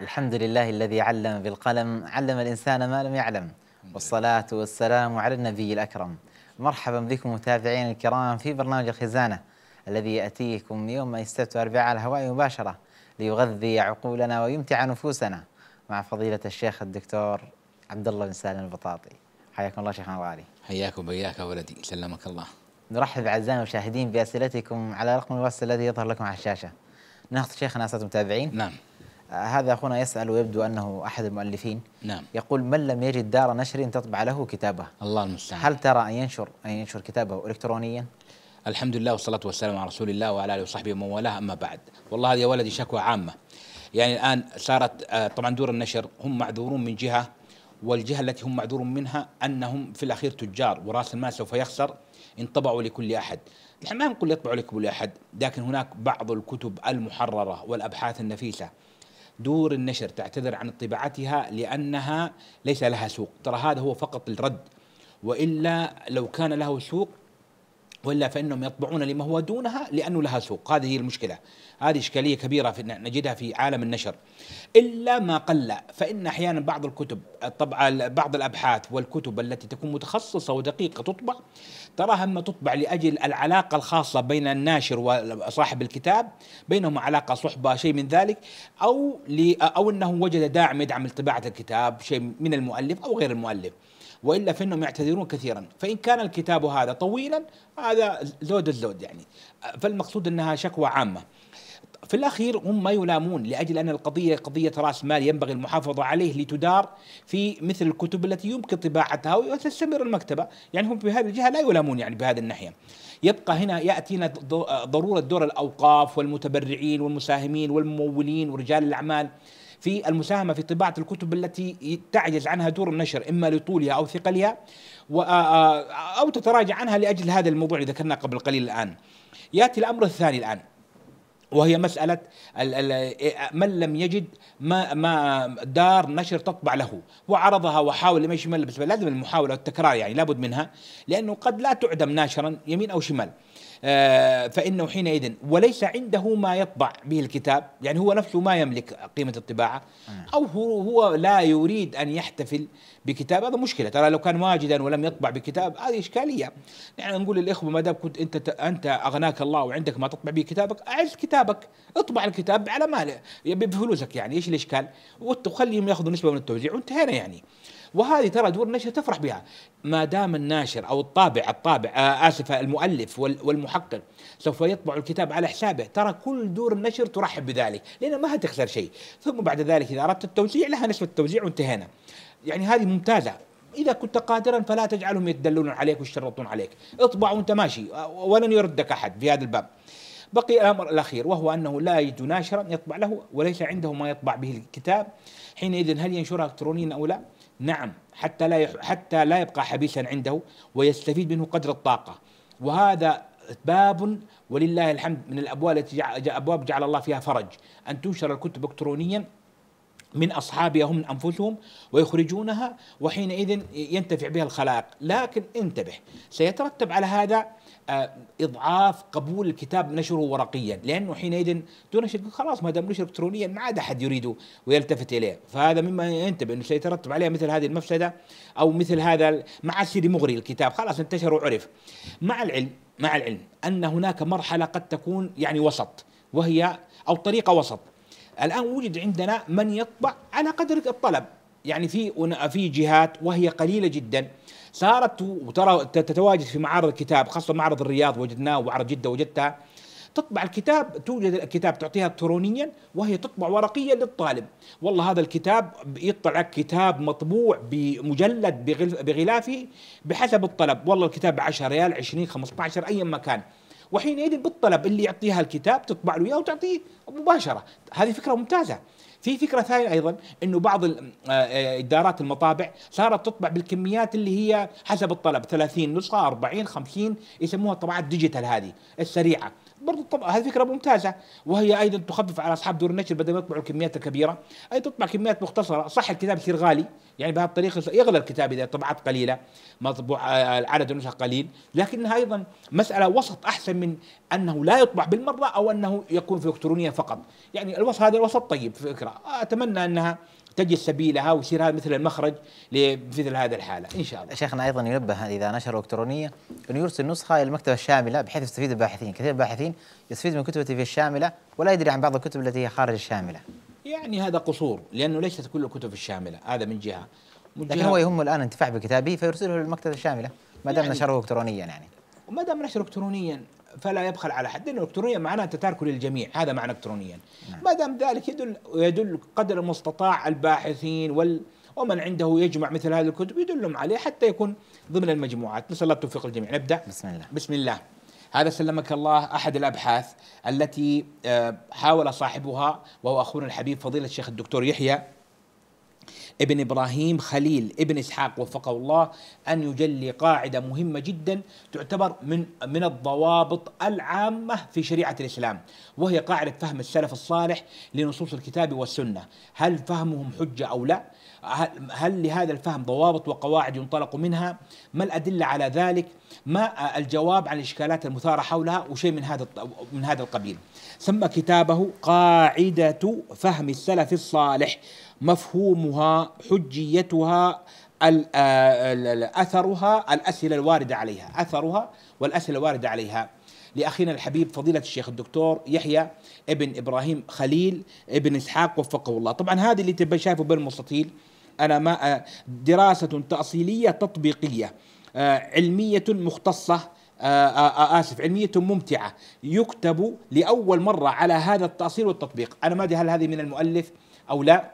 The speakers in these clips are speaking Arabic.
الحمد لله الذي علم بالقلم علم الإنسان ما لم يعلم والصلاة والسلام على النبي الأكرم مرحبا بكم متابعين الكرام في برنامج الخزانة الذي يأتيكم يوم السبت والأربعاء على الهواء مباشرة ليغذي عقولنا ويمتع نفوسنا مع فضيلة الشيخ الدكتور عبد الله بن سالم البطاطي حياكم الله شيخنا الغالي حياكم وإياك ولدي سلمك الله نرحب أعزائي المشاهدين بأسئلتكم على رقم الواتس الذي يظهر لكم على الشاشة ناخذ شيخنا أسئلة المتابعين نعم هذا أخونا يسأل ويبدو أنه أحد المؤلفين نعم يقول من لم يجد دار نشر تطبع له كتابه الله المستعان هل ترى أن ينشر أن ينشر كتابه إلكترونيا؟ الحمد لله والصلاة والسلام على رسول الله وعلى آله وصحبه ومن والاه أما بعد والله هذه يا ولدي شكوى عامة يعني الآن صارت آه، طبعا دور النشر هم معذورون من جهة والجهة التي هم معذورون منها أنهم في الأخير تجار ورأس المال سوف يخسر إن طبعوا لكل أحد نحن ما نقول يطبعوا لكل أحد لكن هناك بعض الكتب المحررة والأبحاث النفيسة دور النشر تعتذر عن طباعتها لأنها ليس لها سوق ترى هذا هو فقط الرد وإلا لو كان له سوق والا فانهم يطبعون لما هو دونها لانه لها سوق، هذه هي المشكله. هذه اشكاليه كبيره في نجدها في عالم النشر. الا ما قل فان احيانا بعض الكتب الطبعة بعض الابحاث والكتب التي تكون متخصصه ودقيقه تطبع تراها اما تطبع لاجل العلاقه الخاصه بين الناشر وصاحب الكتاب، بينهم علاقه صحبه شيء من ذلك او او انه وجد داعم يدعم طباعه الكتاب شيء من المؤلف او غير المؤلف. والا فانهم يعتذرون كثيرا فان كان الكتاب هذا طويلا هذا زود الزود يعني فالمقصود انها شكوى عامه في الاخير هم ما يلامون لاجل ان القضيه قضيه راس مال ينبغي المحافظه عليه لتدار في مثل الكتب التي يمكن طباعتها وتستمر المكتبه، يعني هم بهذه الجهه لا يلامون يعني بهذه الناحيه. يبقى هنا ياتينا ضروره دور الاوقاف والمتبرعين والمساهمين والممولين ورجال الاعمال في المساهمة في طباعة الكتب التي تعجز عنها دور النشر إما لطولها أو ثقلها أو تتراجع عنها لأجل هذا الموضوع اللي ذكرناه قبل قليل الآن يأتي الأمر الثاني الآن وهي مسألة من لم يجد ما ما دار نشر تطبع له وعرضها وحاول ما يشمل بس لازم المحاولة والتكرار يعني لابد منها لأنه قد لا تعدم ناشرا يمين أو شمال آه، فإنه حينئذ وليس عنده ما يطبع به الكتاب يعني هو نفسه ما يملك قيمة الطباعة أو هو, لا يريد أن يحتفل بكتاب هذا مشكلة ترى لو كان واجدا ولم يطبع بكتاب هذه إشكالية يعني نقول للإخوة ما دام كنت أنت أنت أغناك الله وعندك ما تطبع به كتابك أعز كتابك اطبع الكتاب على ماله بفلوسك يعني إيش الإشكال وخليهم ياخذوا نسبة من التوزيع وانتهينا يعني وهذه ترى دور النشر تفرح بها ما دام الناشر او الطابع الطابع آه اسف المؤلف والمحقق سوف يطبع الكتاب على حسابه ترى كل دور النشر ترحب بذلك لان ما هتخسر شيء ثم بعد ذلك اذا اردت التوزيع لها نسبه التوزيع وانتهينا يعني هذه ممتازه إذا كنت قادرا فلا تجعلهم يتدلون عليك ويشترطون عليك اطبع وانت ماشي آه، ولن يردك أحد في هذا الباب بقي الأمر الأخير وهو أنه لا يجد ناشرا يطبع له وليس عنده ما يطبع به الكتاب حينئذ هل ينشرها إلكترونيا أو لا نعم حتى لا يح... حتى لا يبقى حبيسا عنده ويستفيد منه قدر الطاقه وهذا باب ولله الحمد من الابواب التي ابواب جعل الله فيها فرج ان تنشر الكتب الكترونيا من اصحابها هم انفسهم ويخرجونها وحينئذ ينتفع بها الخلائق لكن انتبه سيترتب على هذا آه، اضعاف قبول الكتاب نشره ورقيا لانه حينئذ دون شك خلاص ما دام الكترونيا ما عاد احد يريده ويلتفت اليه فهذا مما ينتبه انه سيترتب عليه مثل هذه المفسده او مثل هذا ما عاد سيدي مغري الكتاب خلاص انتشر وعرف مع العلم مع العلم ان هناك مرحله قد تكون يعني وسط وهي او طريقه وسط الان وجد عندنا من يطبع على قدر الطلب يعني في في جهات وهي قليله جدا صارت وترى تتواجد في معارض الكتاب خاصه معرض الرياض وجدناه ومعرض جده وجدتها تطبع الكتاب توجد الكتاب تعطيها الكترونيا وهي تطبع ورقيا للطالب والله هذا الكتاب يطلع لك كتاب مطبوع بمجلد بغلافه بحسب الطلب والله الكتاب 10 ريال 20 15 ايا ما كان وحينئذ بالطلب اللي يعطيها الكتاب تطبع له اياه وتعطيه مباشره هذه فكره ممتازه في فكره ثانيه ايضا انه بعض آه، آه، ادارات المطابع صارت تطبع بالكميات اللي هي حسب الطلب 30 نسخه 40 50 يسموها الطباعات ديجيتال هذه السريعه برضو طبعا هذه فكره ممتازه وهي ايضا تخفف على اصحاب دور النشر بدل ما يطبعوا الكميات الكبيره اي تطبع كميات مختصره صح الكتاب يصير غالي يعني بهذه الطريقه يغلى الكتاب اذا طبعات قليله مطبوع آه، عدد النسخ قليل لكنها ايضا مساله وسط احسن من انه لا يطبع بالمره او انه يكون في الكترونيه فقط يعني الوسط هذا الوسط طيب فكره اتمنى انها تجد سبيلها ويصير هذا مثل المخرج لمثل هذه الحاله ان شاء الله. شيخنا ايضا ينبه اذا نشر الكترونيه انه يرسل نسخه الى المكتبه الشامله بحيث يستفيد الباحثين، كثير من الباحثين يستفيد من كتبته في الشامله ولا يدري عن بعض الكتب التي هي خارج الشامله. يعني هذا قصور لانه ليست كل الكتب الشامله هذا من جهه. من لكن جهة هو يهم الان انتفاع بكتابه فيرسله للمكتبه الشامله ما دام يعني نشره الكترونيا يعني. وما دام نشره الكترونيا فلا يبخل على حد الالكترونيه معناها تترك للجميع هذا معنى الكترونيا نعم. ما دام ذلك يدل يدل قدر المستطاع الباحثين وال ومن عنده يجمع مثل هذه الكتب يدلهم عليه حتى يكون ضمن المجموعات نسال الله التوفيق للجميع نبدا بسم الله بسم الله هذا سلمك الله احد الابحاث التي آه، حاول صاحبها وهو اخونا الحبيب فضيله الشيخ الدكتور يحيى ابن إبراهيم خليل ابن إسحاق وفقه الله أن يجلي قاعدة مهمة جدا تعتبر من من الضوابط العامة في شريعة الإسلام وهي قاعدة فهم السلف الصالح لنصوص الكتاب والسنة هل فهمهم حجة أو لا هل لهذا الفهم ضوابط وقواعد ينطلق منها ما الأدلة على ذلك ما الجواب عن الإشكالات المثارة حولها وشيء من هذا من هذا القبيل سمى كتابه قاعدة فهم السلف الصالح مفهومها حجيتها آه، أثرها الأسئلة الواردة عليها أثرها والأسئلة الواردة عليها لأخينا الحبيب فضيلة الشيخ الدكتور يحيى ابن إبراهيم خليل ابن إسحاق وفقه الله طبعا هذه اللي تبقى شايفه بالمستطيل أنا ما آه، دراسة تأصيلية تطبيقية آه، علمية مختصة آه، آه، آه، اسف علمية ممتعة يكتب لاول مرة على هذا التأصيل والتطبيق، انا ما ادري هل هذه من المؤلف او لا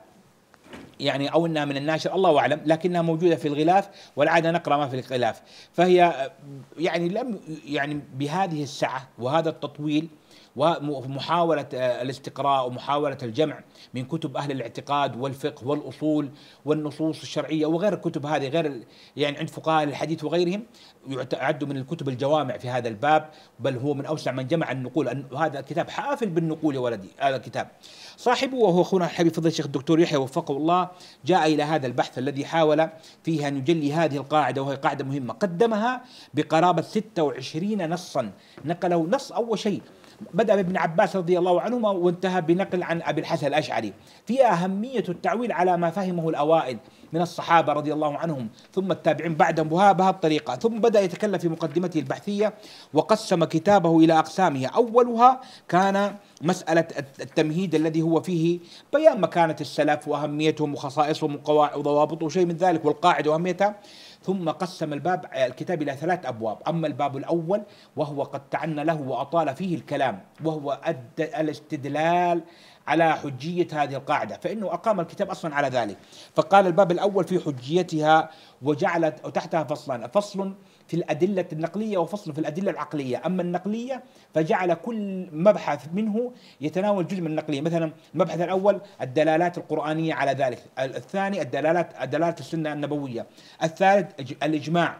يعني او انها من الناشر الله اعلم لكنها موجوده في الغلاف والعاده نقرا ما في الغلاف فهي يعني لم يعني بهذه السعه وهذا التطويل ومحاولة آه، الاستقراء ومحاولة الجمع من كتب أهل الاعتقاد والفقه والأصول والنصوص الشرعية وغير الكتب هذه غير يعني عند فقهاء الحديث وغيرهم يعد من الكتب الجوامع في هذا الباب بل هو من أوسع من جمع النقول هذا الكتاب حافل بالنقول يا ولدي هذا الكتاب صاحبه وهو أخونا الحبيب فضل الشيخ الدكتور يحيى وفقه الله جاء إلى هذا البحث الذي حاول فيه أن يجلي هذه القاعدة وهي قاعدة مهمة قدمها بقرابة 26 نصا نقله نص أول شيء بدأ بابن عباس رضي الله عنهما وانتهى بنقل عن أبي الحسن الأشعري في أهمية التعويل على ما فهمه الأوائل من الصحابة رضي الله عنهم ثم التابعين بعدهم بهذه الطريقة ثم بدأ يتكلم في مقدمته البحثية وقسم كتابه إلى أقسامه أولها كان مسألة التمهيد الذي هو فيه بيان مكانة السلف وأهميتهم وخصائصهم وضوابطه وشيء من ذلك والقاعدة وأهميتها ثم قسم الباب آه، الكتاب إلى ثلاث أبواب أما الباب الأول وهو قد تعنى له وأطال فيه الكلام وهو الاستدلال على حجية هذه القاعدة فإنه أقام الكتاب أصلا على ذلك فقال الباب الأول في حجيتها وجعلت تحتها فصلان فصل في الأدلة النقلية وفصل في الأدلة العقلية أما النقلية فجعل كل مبحث منه يتناول جزء من النقلية مثلا المبحث الأول الدلالات القرآنية على ذلك الثاني الدلالات دلالة السنة النبوية الثالث الإجماع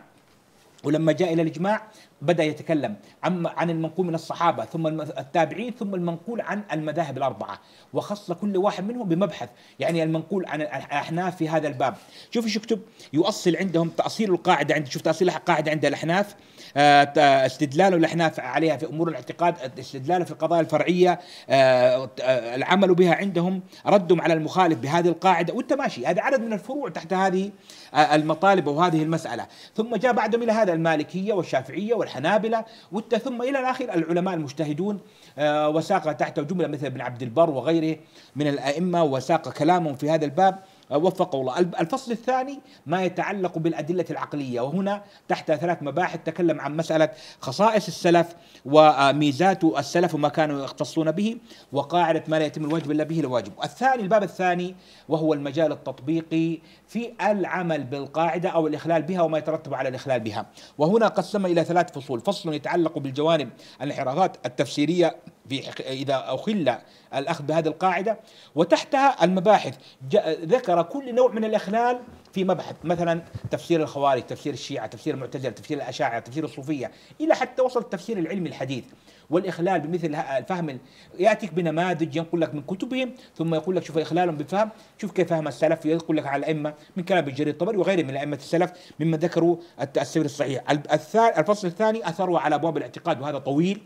ولما جاء إلى الإجماع بدأ يتكلم عن عن المنقول من الصحابة ثم التابعين ثم المنقول عن المذاهب الأربعة وخص كل واحد منهم بمبحث يعني المنقول عن الأحناف في هذا الباب شوف شو يكتب يؤصل عندهم تأصيل القاعدة عند شوف تأصيل القاعدة عند الأحناف آه، استدلاله اللي احنا عليها في امور الاعتقاد استدلاله في القضايا الفرعيه آه، آه، العمل بها عندهم ردهم على المخالف بهذه القاعده وانت ماشي هذا عدد من الفروع تحت هذه المطالب وهذه المساله ثم جاء بعدهم الى هذا المالكيه والشافعيه والحنابله وانت ثم الى الاخر العلماء المجتهدون وساق تحته جمله مثل ابن عبد البر وغيره من الائمه وساق كلامهم في هذا الباب آه، وفقه الله الفصل الثاني ما يتعلق بالأدلة العقلية وهنا تحت ثلاث مباحث تكلم عن مسألة خصائص السلف وميزات السلف وما كانوا يختصون به وقاعدة ما لا يتم الواجب إلا به الواجب الثاني الباب الثاني وهو المجال التطبيقي في العمل بالقاعدة أو الإخلال بها وما يترتب على الإخلال بها وهنا قسم إلى ثلاث فصول فصل يتعلق بالجوانب الانحرافات التفسيرية في إذا أخل الأخذ بهذه القاعدة وتحتها المباحث ذكر كل نوع من الإخلال في مبحث مثلا تفسير الخوارج تفسير الشيعة تفسير المعتزلة تفسير الأشاعرة تفسير الصوفية إلى حتى وصل التفسير العلمي الحديث والإخلال بمثل الفهم يأتيك بنماذج ينقل لك من كتبهم ثم يقول لك شوف إخلالهم بالفهم شوف كيف فهم السلف يقول لك على الأئمة من كلام الجرير الطبري وغيره من أئمة السلف مما ذكروا السير الصحيح الفصل الثاني أثروا على أبواب الاعتقاد وهذا طويل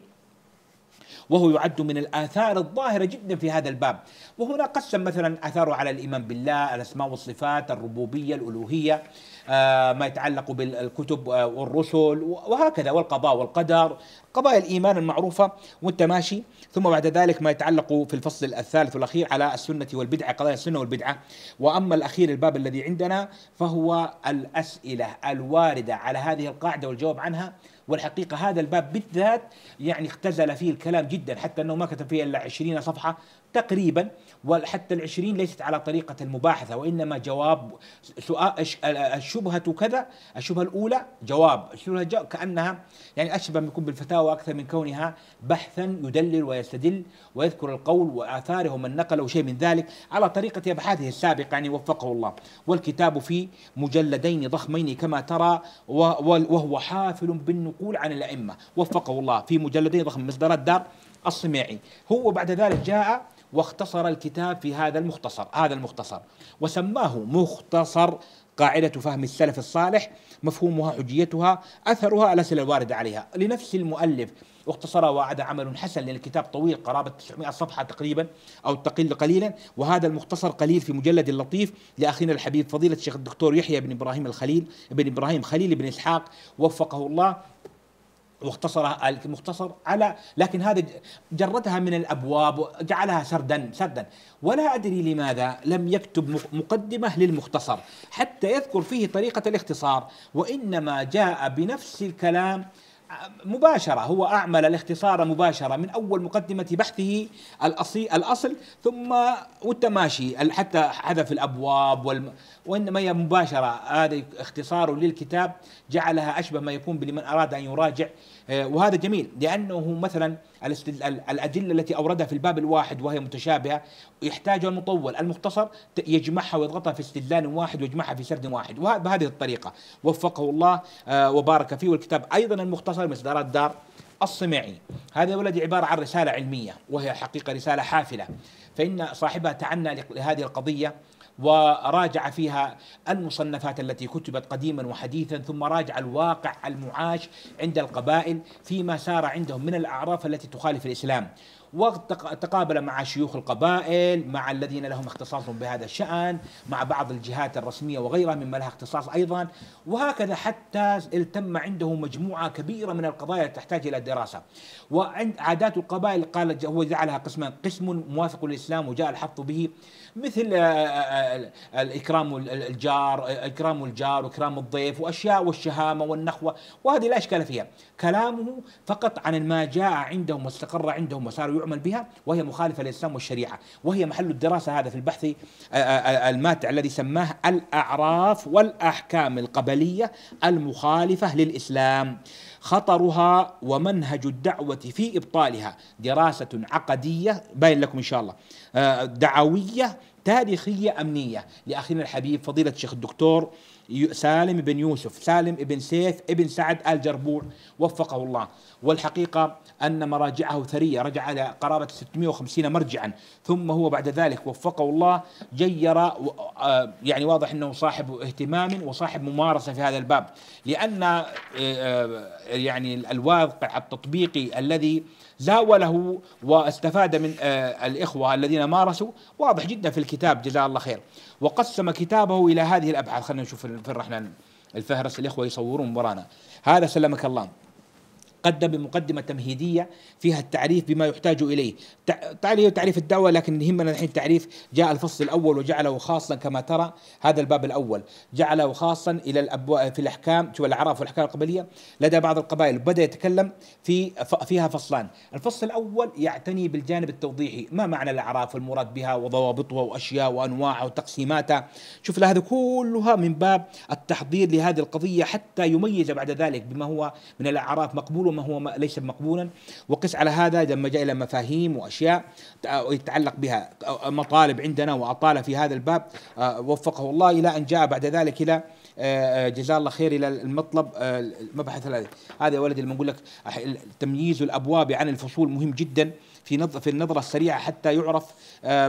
وهو يعد من الآثار الظاهرة جدا في هذا الباب وهنا قسم مثلا أثاره على الإيمان بالله الأسماء والصفات الربوبية الألوهية آه، ما يتعلق بالكتب آه، والرسل وهكذا والقضاء والقدر قضايا الإيمان المعروفة وانت ماشي ثم بعد ذلك ما يتعلق في الفصل الثالث والأخير على السنة والبدعة قضايا السنة والبدعة وأما الأخير الباب الذي عندنا فهو الأسئلة الواردة على هذه القاعدة والجواب عنها والحقيقة هذا الباب بالذات يعني اختزل فيه الكلام جدا حتى أنه ما كتب فيه إلا 20 صفحة تقريبا وحتى العشرين ليست على طريقة المباحثة وإنما جواب سؤال الشبهة كذا الشبهة الأولى جواب الشبهة كأنها يعني أشبه يكون بالفتاوى أكثر من كونها بحثا يدلل ويستدل ويذكر القول وآثاره ومن نقل شيء من ذلك على طريقة أبحاثه السابقة يعني وفقه الله والكتاب في مجلدين ضخمين كما ترى وهو حافل بالنقول عن الأئمة وفقه الله في مجلدين ضخم مصدرات دار الصميعي هو بعد ذلك جاء واختصر الكتاب في هذا المختصر هذا المختصر وسماه مختصر قاعدة فهم السلف الصالح مفهومها حجيتها أثرها الأسئلة الواردة عليها لنفس المؤلف اختصر وعد عمل حسن لأن الكتاب طويل قرابة 900 صفحة تقريبا أو تقل قليلا وهذا المختصر قليل في مجلد لطيف لأخينا الحبيب فضيلة الشيخ الدكتور يحيى بن إبراهيم الخليل بن إبراهيم خليل بن إسحاق وفقه الله واختصر المختصر على لكن هذا جردها من الابواب وجعلها سردا سردا ولا ادري لماذا لم يكتب مقدمه للمختصر حتى يذكر فيه طريقه الاختصار وانما جاء بنفس الكلام مباشرة هو أعمل الاختصار مباشرة من أول مقدمة بحثه الأصل, الأصل ثم والتماشي حتى حذف الأبواب والم وإنما هي مباشرة هذا اختصار للكتاب جعلها أشبه ما يكون لمن أراد أن يراجع آه، وهذا جميل لانه مثلا الادله التي اوردها في الباب الواحد وهي متشابهه يحتاجها المطول المختصر يجمعها ويضغطها في استدلال واحد ويجمعها في سرد واحد وبهذه الطريقه وفقه الله آه، وبارك فيه والكتاب ايضا المختصر من اصدارات دار الصمعي هذا يا ولدي عبارة عن رسالة علمية وهي حقيقة رسالة حافلة فإن صاحبها تعنى لهذه القضية وراجع فيها المصنفات التي كتبت قديما وحديثا ثم راجع الواقع المعاش عند القبائل فيما سار عندهم من الاعراف التي تخالف الاسلام وقت تقابل مع شيوخ القبائل مع الذين لهم اختصاص بهذا الشأن مع بعض الجهات الرسمية وغيرها مما لها اختصاص أيضا وهكذا حتى التم عنده مجموعة كبيرة من القضايا تحتاج إلى دراسة وعند عادات القبائل قال هو جعلها قسما قسم موافق للإسلام وجاء الحفظ به مثل آه، آه، الإكرام الجار آه، إكرام الجار وإكرام الضيف وأشياء والشهامة والنخوة وهذه لا إشكال فيها كلامه فقط عن ما جاء عندهم واستقر عندهم وصار يعمل بها وهي مخالفة للإسلام والشريعة وهي محل الدراسة هذا في البحث آه، آه، آه، الماتع الذي سماه الأعراف والأحكام القبلية المخالفة للإسلام خطرها ومنهج الدعوة في إبطالها دراسة عقدية باين لكم إن شاء الله دعوية تاريخية أمنية لأخينا الحبيب فضيلة الشيخ الدكتور سالم بن يوسف سالم بن سيف بن سعد الجربوع وفقه الله والحقيقة أن مراجعه ثرية رجع على قرابة 650 مرجعا ثم هو بعد ذلك وفقه الله جير آه، يعني واضح أنه صاحب اهتمام وصاحب ممارسة في هذا الباب لأن آه، آه، يعني الواقع التطبيقي الذي زاوله واستفاد من الإخوة الذين مارسوا واضح جدا في الكتاب جزاه الله خير وقسم كتابه إلى هذه الأبحاث خلينا نشوف فين الفهرس الإخوة يصورون ورانا هذا سلمك الله قدم بمقدمة تمهيدية فيها التعريف بما يحتاج إليه تعريف تعريف الدعوة لكن يهمنا الحين تعريف جاء الفصل الأول وجعله خاصا كما ترى هذا الباب الأول جعله خاصا إلى الأبواب في الأحكام شو الأعراف والأحكام القبلية لدى بعض القبائل بدأ يتكلم في فيها فصلان الفصل الأول يعتني بالجانب التوضيحي ما معنى الأعراف والمراد بها وضوابطها وأشياء وأنواعها وتقسيماتها شوف هذا كلها من باب التحضير لهذه القضية حتى يميز بعد ذلك بما هو من الأعراف مقبول ما هو ما ليس مقبولا وقس على هذا لما جاء إلى مفاهيم وأشياء يتعلق بها مطالب عندنا وأطال في هذا الباب آه، وفقه الله إلى أن جاء بعد ذلك إلى آه، جزاه الله خير الى المطلب آه، المبحث هذا يا ولدي لما اقول لك تمييز الابواب عن الفصول مهم جدا في في النظره السريعه حتى يعرف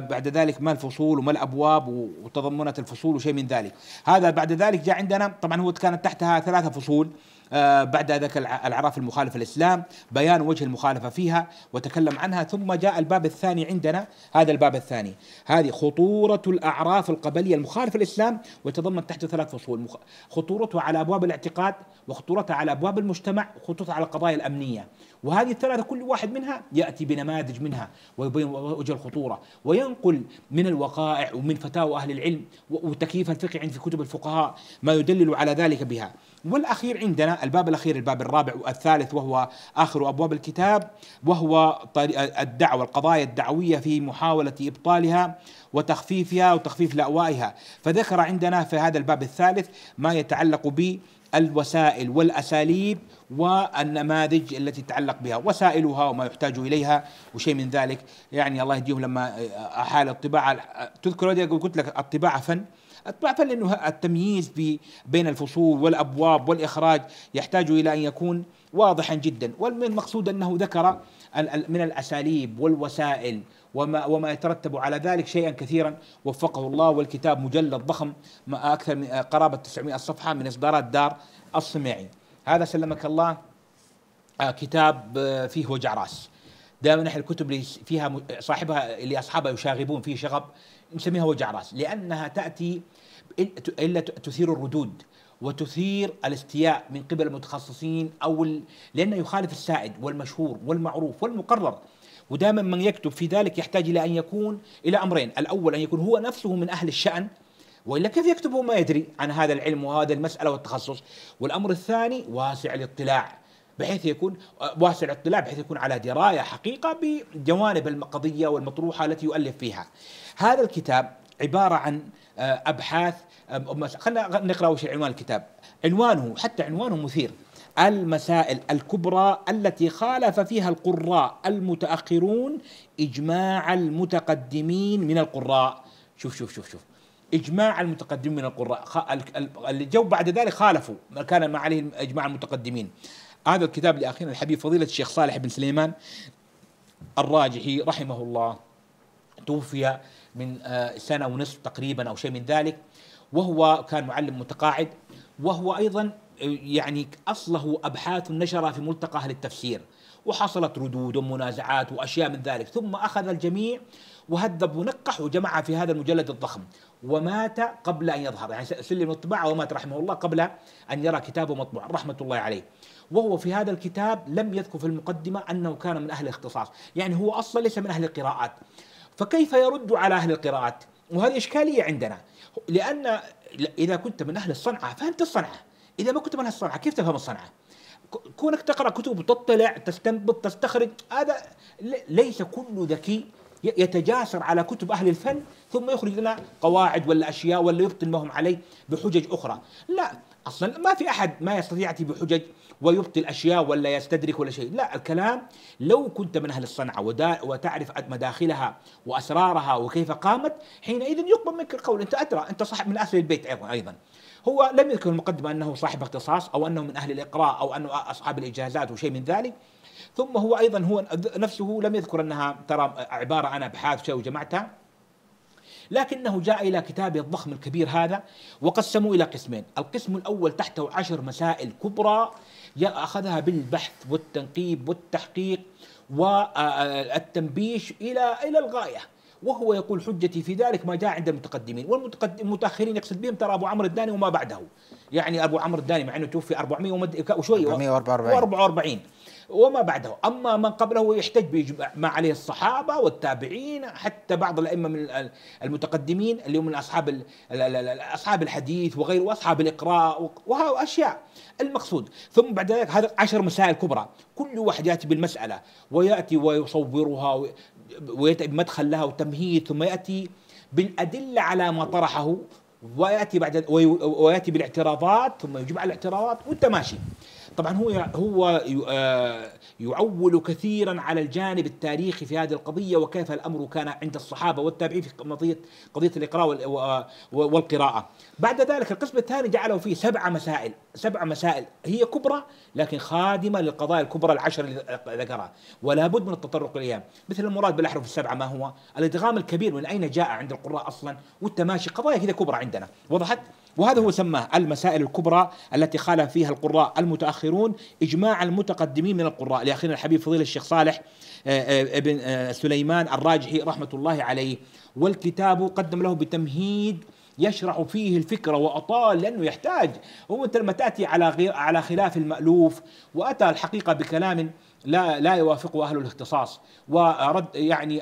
بعد ذلك ما الفصول وما الابواب وتضمنات الفصول وشيء من ذلك هذا بعد ذلك جاء عندنا طبعا هو كانت تحتها ثلاثه فصول آه، بعد ذاك الاعراف المخالفه للاسلام بيان وجه المخالفة فيها وتكلم عنها ثم جاء الباب الثاني عندنا هذا الباب الثاني هذه خطورة الأعراف القبلية المخالفة للاسلام وتضمن تحت ثلاث فصول خطورتها على أبواب الاعتقاد وخطورتها على أبواب المجتمع وخطورتها على القضايا الأمنية وهذه الثلاثة كل واحد منها يأتي بنماذج منها ويبين وجه الخطورة وينقل من الوقائع ومن فتاوى أهل العلم وتكييف الفقه عند في كتب الفقهاء ما يدلل على ذلك بها والأخير عندنا الباب الأخير الباب الرابع والثالث وهو آخر أبواب الكتاب وهو الدعوة القضايا الدعوية في محاولة إبطالها وتخفيفها وتخفيف لأوائها فذكر عندنا في هذا الباب الثالث ما يتعلق ب الوسائل والاساليب والنماذج التي تتعلق بها وسائلها وما يحتاج اليها وشيء من ذلك يعني الله يهديهم لما احال الطباعه تذكر قلت لك الطباعه فن الطباعه فن لانه التمييز بين الفصول والابواب والاخراج يحتاج الى ان يكون واضحا جدا والمقصود انه ذكر من الاساليب والوسائل وما وما يترتب على ذلك شيئا كثيرا وفقه الله والكتاب مجلد ضخم اكثر من قرابه 900 صفحه من اصدارات دار الصميعي هذا سلمك الله آه، كتاب آه، فيه وجع راس دائما نحن الكتب اللي فيها صاحبها اللي اصحابها يشاغبون فيه شغب نسميها وجع راس لانها تاتي الا تثير الردود وتثير الاستياء من قبل المتخصصين او لانه يخالف السائد والمشهور والمعروف والمقرر ودائما من يكتب في ذلك يحتاج إلى أن يكون إلى أمرين الأول أن يكون هو نفسه من أهل الشأن والا كيف يكتب وما يدري عن هذا العلم وهذا المساله والتخصص والامر الثاني واسع الاطلاع بحيث يكون آه، واسع الاطلاع بحيث يكون على درايه حقيقه بجوانب القضيه والمطروحه التي يؤلف فيها هذا الكتاب عباره عن آه، ابحاث آه، خلينا نقرا وش عنوان الكتاب عنوانه حتى عنوانه مثير المسائل الكبرى التي خالف فيها القراء المتأخرون إجماع المتقدمين من القراء شوف شوف شوف شوف إجماع المتقدمين من القراء اللي جو بعد ذلك خالفوا ما كان ما عليه إجماع المتقدمين هذا الكتاب لأخينا الحبيب فضيلة الشيخ صالح بن سليمان الراجحي رحمه الله توفي من آه، سنة ونصف تقريبا أو شيء من ذلك وهو كان معلم متقاعد وهو أيضا يعني أصله أبحاث نشرها في ملتقى أهل التفسير وحصلت ردود ومنازعات وأشياء من ذلك ثم أخذ الجميع وهذب ونقح وجمعها في هذا المجلد الضخم ومات قبل أن يظهر يعني سلم الطباعة ومات رحمه الله قبل أن يرى كتابه مطبوع رحمة الله عليه وهو في هذا الكتاب لم يذكر في المقدمة أنه كان من أهل الاختصاص يعني هو أصلا ليس من أهل القراءات فكيف يرد على أهل القراءات وهذه إشكالية عندنا لأن إذا كنت من أهل الصنعة فأنت الصنعة اذا ما كنت مالها الصنعه كيف تفهم الصنعه؟ كونك تقرا كتب وتطلع تستنبط تستخرج هذا ليس كل ذكي يتجاسر على كتب اهل الفن ثم يخرج لنا قواعد ولا اشياء ولا يبطل ما هم عليه بحجج اخرى، لا اصلا ما في احد ما يستطيع ياتي بحجج ويبطل اشياء ولا يستدرك ولا شيء، لا الكلام لو كنت من اهل الصنعه وتعرف مداخلها واسرارها وكيف قامت حينئذ يقبل منك القول انت ادرى انت صاحب من اهل البيت ايضا ايضا هو لم يذكر المقدمة أنه صاحب اختصاص أو أنه من أهل الإقراء أو أنه أصحاب الإجازات وشيء من ذلك ثم هو أيضا هو نفسه لم يذكر أنها ترى عبارة عن أبحاث شيء وجمعتها لكنه جاء إلى كتابه الضخم الكبير هذا وقسمه إلى قسمين القسم الأول تحته عشر مسائل كبرى أخذها بالبحث والتنقيب والتحقيق والتنبيش إلى إلى الغاية وهو يقول حجتي في ذلك ما جاء عند المتقدمين والمتاخرين يقصد بهم ترى ابو عمرو الداني وما بعده يعني ابو عمرو الداني مع انه توفي 400 وشويه 444 وما بعده أما من قبله يحتج بما عليه الصحابة والتابعين حتى بعض الأئمة من المتقدمين اللي هم من أصحاب أصحاب الحديث وغيره وأصحاب الإقراء واشياء المقصود ثم بعد ذلك هذا عشر مسائل كبرى كل واحد يأتي بالمسألة ويأتي ويصورها ويأتي بمدخل لها وتمهيد ثم يأتي بالأدلة على ما طرحه ويأتي بعد ويأتي بالاعتراضات ثم يجيب على الاعتراضات وأنت ماشي طبعا هو هو آه، يعول كثيرا على الجانب التاريخي في هذه القضيه وكيف الامر كان عند الصحابه والتابعين في قضيه قضيه الاقراء آه، والقراءه. بعد ذلك القسم الثاني جعله فيه سبع مسائل، سبع مسائل هي كبرى لكن خادمه للقضايا الكبرى العشر اللي ذكرها، ولا بد من التطرق اليها، مثل المراد بالاحرف السبعه ما هو؟ الادغام الكبير من اين جاء عند القراء اصلا؟ والتماشي قضايا كذا كبرى عندنا، وضحت؟ وهذا هو سماه المسائل الكبرى التي خالف فيها القراء المتأخرون إجماع المتقدمين من القراء لأخينا الحبيب فضيل الشيخ صالح آه، آه، ابن آه، سليمان الراجحي رحمة الله عليه والكتاب قدم له بتمهيد يشرح فيه الفكره واطال لانه يحتاج هو انت لما تاتي على غير على خلاف المالوف واتى الحقيقه بكلام لا لا يوافقه اهل الاختصاص ورد يعني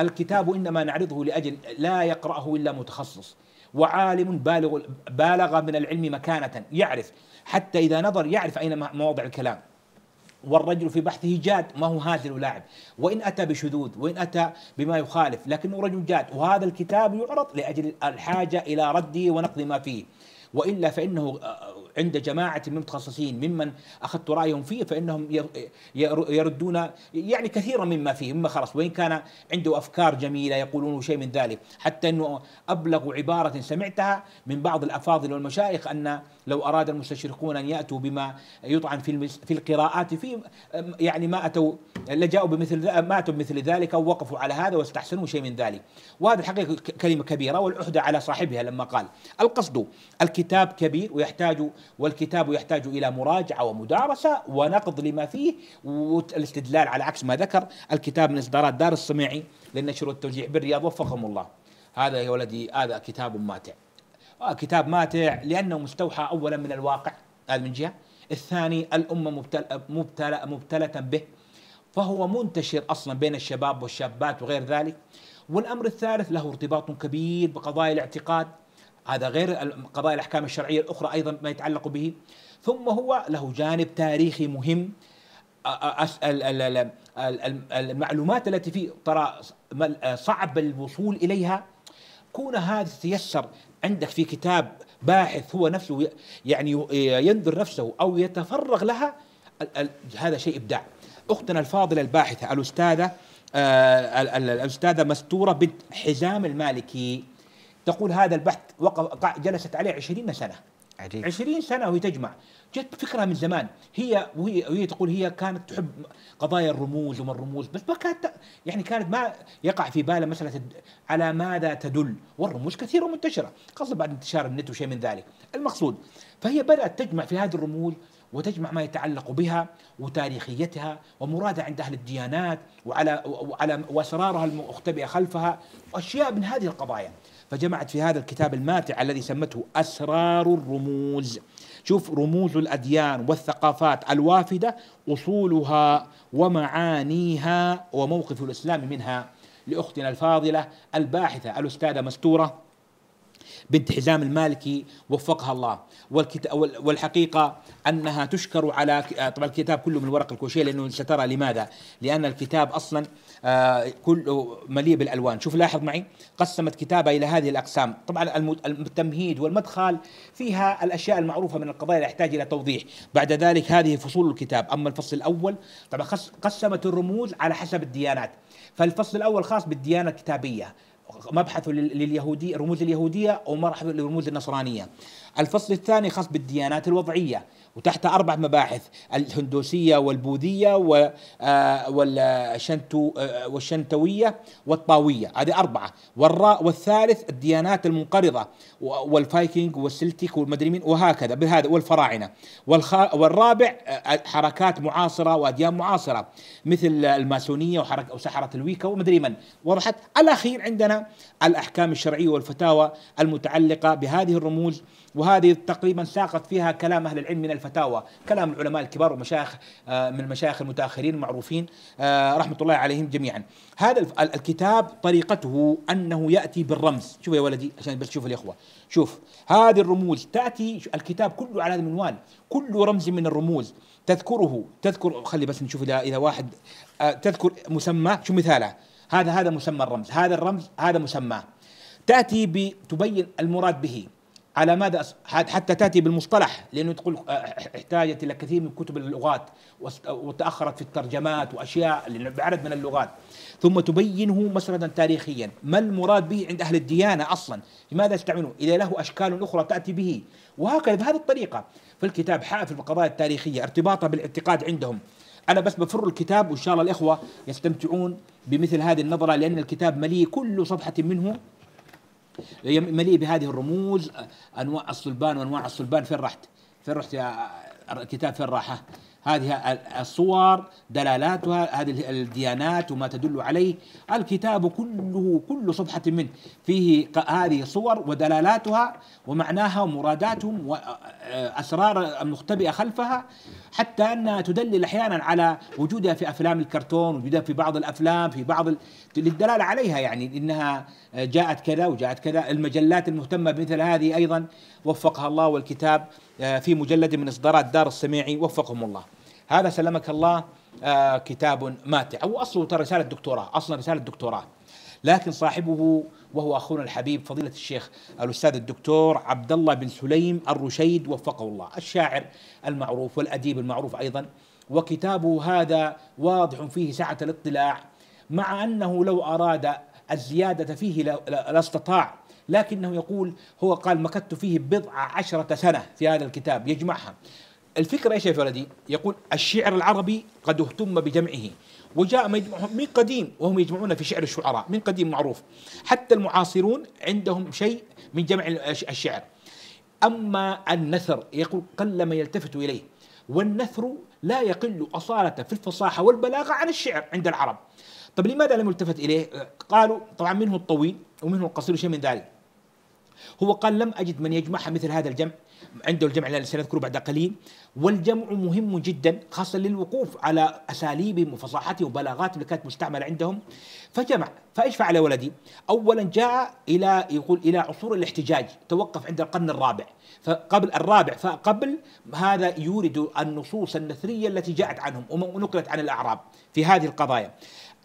الكتاب انما نعرضه لاجل لا يقراه الا متخصص وعالم بالغ بالغ من العلم مكانة يعرف حتى إذا نظر يعرف أين مواضع الكلام والرجل في بحثه جاد ما هو هازل ولاعب وإن أتى بشذوذ وإن أتى بما يخالف لكنه رجل جاد وهذا الكتاب يعرض لأجل الحاجة إلى رده ونقد ما فيه والا فانه آه، آه، عند جماعه من المتخصصين ممن اخذت رايهم فيه فانهم يردون يعني كثيرا مما فيه مما خلص وان كان عنده افكار جميله يقولون شيء من ذلك حتى انه ابلغ عباره سمعتها من بعض الافاضل والمشايخ ان لو اراد المستشرقون ان ياتوا بما يطعن في في القراءات في يعني ما اتوا لجاؤوا بمثل ما اتوا بمثل ذلك او وقفوا على هذا واستحسنوا شيء من ذلك وهذا الحقيقه كلمه كبيره والعهده على صاحبها لما قال القصد الك كتاب كبير ويحتاج والكتاب يحتاج الى مراجعه ومدارسه ونقد لما فيه والاستدلال على عكس ما ذكر الكتاب من اصدارات دار الصميعي للنشر والتوزيع بالرياض وفقهم الله هذا يا ولدي هذا كتاب ماتع آه، كتاب ماتع لانه مستوحى اولا من الواقع هذا من جهه الثاني الامه مبتلى مبتلى مبتلى به فهو منتشر اصلا بين الشباب والشابات وغير ذلك والامر الثالث له ارتباط كبير بقضايا الاعتقاد هذا غير قضايا الأحكام الشرعية الأخرى أيضا ما يتعلق به ثم هو له جانب تاريخي مهم المعلومات التي فيه ترى صعب الوصول إليها كون هذا تيسر عندك في كتاب باحث هو نفسه يعني ينذر نفسه أو يتفرغ لها هذا شيء إبداع أختنا الفاضلة الباحثة الأستاذة آه، الأستاذة مستورة بنت حزام المالكي تقول هذا البحث وقف جلست عليه 20 سنه عجيب 20 سنه وهي تجمع جت فكره من زمان هي وهي, وهي تقول هي كانت تحب قضايا الرموز وما الرموز بس ما كانت يعني كانت ما يقع في بالها مساله على ماذا تدل والرموز كثيره ومنتشره خاصه بعد انتشار النت وشيء من ذلك المقصود فهي بدات تجمع في هذه الرموز وتجمع ما يتعلق بها وتاريخيتها ومرادها عند اهل الديانات وعلى وعلى واسرارها المختبئه خلفها واشياء من هذه القضايا فجمعت في هذا الكتاب الماتع الذي سمته أسرار الرموز شوف رموز الأديان والثقافات الوافدة أصولها ومعانيها وموقف الإسلام منها لأختنا الفاضلة الباحثة الأستاذة مستورة بنت حزام المالكي وفقها الله والحقيقة أنها تشكر على طبعا الكتاب كله من ورق الكوشيه لأنه سترى لماذا لأن الكتاب أصلا آه، كل مليء بالالوان شوف لاحظ معي قسمت كتابه الى هذه الاقسام طبعا التمهيد والمدخل فيها الاشياء المعروفه من القضايا اللي تحتاج الى توضيح بعد ذلك هذه فصول الكتاب اما الفصل الاول طبعا قسمت الرموز على حسب الديانات فالفصل الاول خاص بالديانه الكتابيه مبحث لليهودية رموز اليهودية ومرحله لرموز النصرانية الفصل الثاني خاص بالديانات الوضعية وتحت أربع مباحث الهندوسية والبوذية آه، والشنتو آه، والشنتوية والطاوية هذه أربعة والثالث الديانات المنقرضة والفايكنج والسلتيك والمدريمين مين وهكذا بهذا والفراعنة والرابع آه، حركات معاصرة وأديان معاصرة مثل الماسونية وحركة وسحرة الويكا ومدري من وضحت الأخير عندنا الأحكام الشرعية والفتاوى المتعلقة بهذه الرموز وهذه تقريبا ساقت فيها كلام اهل العلم من الفتاوى كلام العلماء الكبار ومشايخ آه، من المشايخ المتاخرين المعروفين آه، رحمه الله عليهم جميعا هذا الكتاب طريقته انه ياتي بالرمز شوف يا ولدي عشان بس تشوف الاخوه شوف هذه الرموز تاتي الكتاب كله على هذا المنوال كل رمز من الرموز تذكره تذكر خلي بس نشوف اذا اذا واحد آه، تذكر مسمى شو مثاله؟ هذا هذا مسمى الرمز هذا الرمز هذا مسماه تاتي بتبين المراد به على ماذا حتى تاتي بالمصطلح لانه تقول آه، احتاجت الى كثير من كتب اللغات وتاخرت في الترجمات واشياء بعدد من اللغات ثم تبينه مسردا تاريخيا ما المراد به عند اهل الديانه اصلا لماذا يستعملون اذا له اشكال اخرى تاتي به وهكذا بهذه الطريقه فالكتاب حافل بالقضايا التاريخيه ارتباطها بالاعتقاد عندهم انا بس بفر الكتاب وان شاء الله الاخوه يستمتعون بمثل هذه النظره لان الكتاب مليء كل صفحه منه هي مليء بهذه الرموز انواع الصلبان وانواع الصلبان فين رحت؟ فين رحت يا الكتاب فين راحه؟ هذه الصور دلالاتها هذه الديانات وما تدل عليه الكتاب كله كل صفحة منه فيه هذه الصور ودلالاتها ومعناها ومراداتهم وأسرار آه، المختبئة خلفها حتى أنها تدلل أحيانا على وجودها في أفلام الكرتون وجودها في بعض الأفلام في بعض للدلالة عليها يعني إنها آه، جاءت كذا وجاءت كذا المجلات المهتمة بمثل هذه أيضا وفقها الله والكتاب آه، في مجلد من إصدارات دار السميعي وفقهم الله هذا سلمك الله آه، كتاب ماتع أو أصله ترى رسالة دكتوراه أصلا رسالة دكتوراه لكن صاحبه وهو اخونا الحبيب فضيله الشيخ الاستاذ الدكتور عبد الله بن سليم الرشيد وفقه الله، الشاعر المعروف والاديب المعروف ايضا وكتابه هذا واضح فيه سعه الاطلاع مع انه لو اراد الزياده فيه لاستطاع لكنه يقول هو قال مكثت فيه بضع عشرة سنة في هذا الكتاب يجمعها الفكرة ايش يا فردي يقول الشعر العربي قد اهتم بجمعه وجاء ما من قديم وهم يجمعون في شعر الشعراء من قديم معروف حتى المعاصرون عندهم شيء من جمع الشعر أما النثر يقول قل ما يلتفت إليه والنثر لا يقل أصالة في الفصاحة والبلاغة عن الشعر عند العرب طب لماذا لم يلتفت إليه قالوا طبعا منه الطويل ومنه القصير شيء من ذلك هو قال لم أجد من يجمعها مثل هذا الجمع عنده الجمع الذي سنذكره بعد قليل والجمع مهم جدا خاصة للوقوف على أساليبهم وفصاحتهم وبلاغاتهم اللي كانت مستعملة عندهم فجمع فإيش فعل ولدي أولا جاء إلى يقول إلى عصور الاحتجاج توقف عند القرن الرابع فقبل الرابع فقبل هذا يورد النصوص النثرية التي جاءت عنهم ونقلت عن الأعراب في هذه القضايا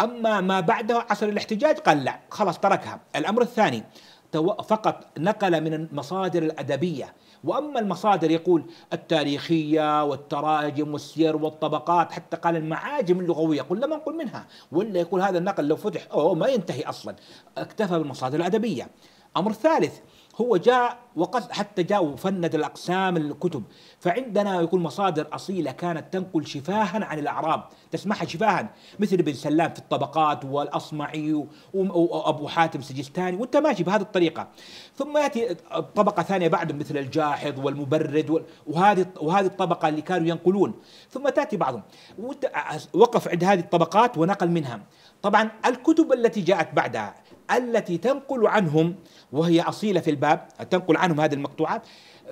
أما ما بعد عصر الاحتجاج قال لا خلاص تركها الأمر الثاني فقط نقل من المصادر الأدبية وأما المصادر يقول التاريخية والتراجم والسير والطبقات حتى قال المعاجم اللغوية قل لما أنقل منها ولا يقول هذا النقل لو فتح أو ما ينتهي أصلا اكتفى بالمصادر الأدبية أمر ثالث هو جاء وقد حتى جاء وفند الأقسام الكتب فعندنا يقول مصادر أصيلة كانت تنقل شفاها عن الأعراب تسمعها شفاها مثل ابن سلام في الطبقات والأصمعي وأبو حاتم سجستاني وأنت ماشي بهذه الطريقة ثم يأتي طبقة ثانية بعد مثل الجاحظ والمبرد وهذه وهذه الطبقة اللي كانوا ينقلون ثم تأتي بعضهم وقف عند هذه الطبقات ونقل منها طبعا الكتب التي جاءت بعدها التي تنقل عنهم وهي أصيلة في الباب تنقل عنهم هذه المقطوعات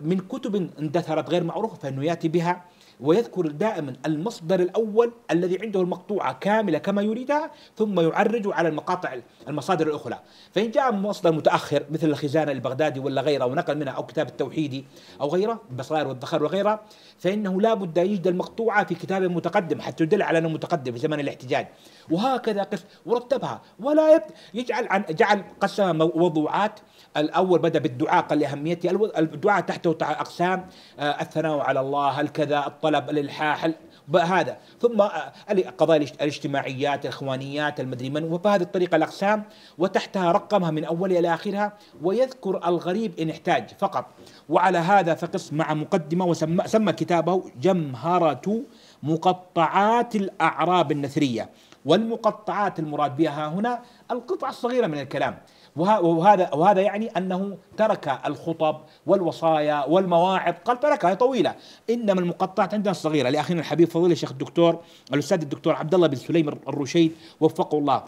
من كتب اندثرت غير معروفة فإنه يأتي بها ويذكر دائما المصدر الأول الذي عنده المقطوعة كاملة كما يريدها ثم يعرج على المقاطع المصادر الأخرى فإن جاء مصدر متأخر مثل الخزانة البغدادي ولا غيره ونقل منها أو كتاب التوحيدي أو غيره البصائر والذخر وغيره فإنه لا بد يجد المقطوعة في كتاب متقدم حتى يدل على أنه متقدم في زمن الاحتجاج وهكذا قس ورتبها ولا يجعل عن جعل قسم موضوعات الأول بدأ بالدعاء قال لأهميته الدعاء تحته أقسام آه، الثناء على الله الكذا الطلب ولا الالحاح هذا ثم آه، القضايا الاجتماعيات الاخوانيات المدري من وبهذه الطريقه الاقسام وتحتها رقمها من اولها الى اخرها ويذكر الغريب ان احتاج فقط وعلى هذا فقس مع مقدمه وسمى سمى كتابه جمهره مقطعات الاعراب النثريه والمقطعات المراد بها هنا القطع الصغيره من الكلام وهذا وهذا يعني انه ترك الخطب والوصايا والمواعظ قال تركها طويله انما المقطعات عندنا الصغيره لاخينا الحبيب فضيله الشيخ الدكتور الاستاذ الدكتور عبد الله بن سليم الرشيد وفقه الله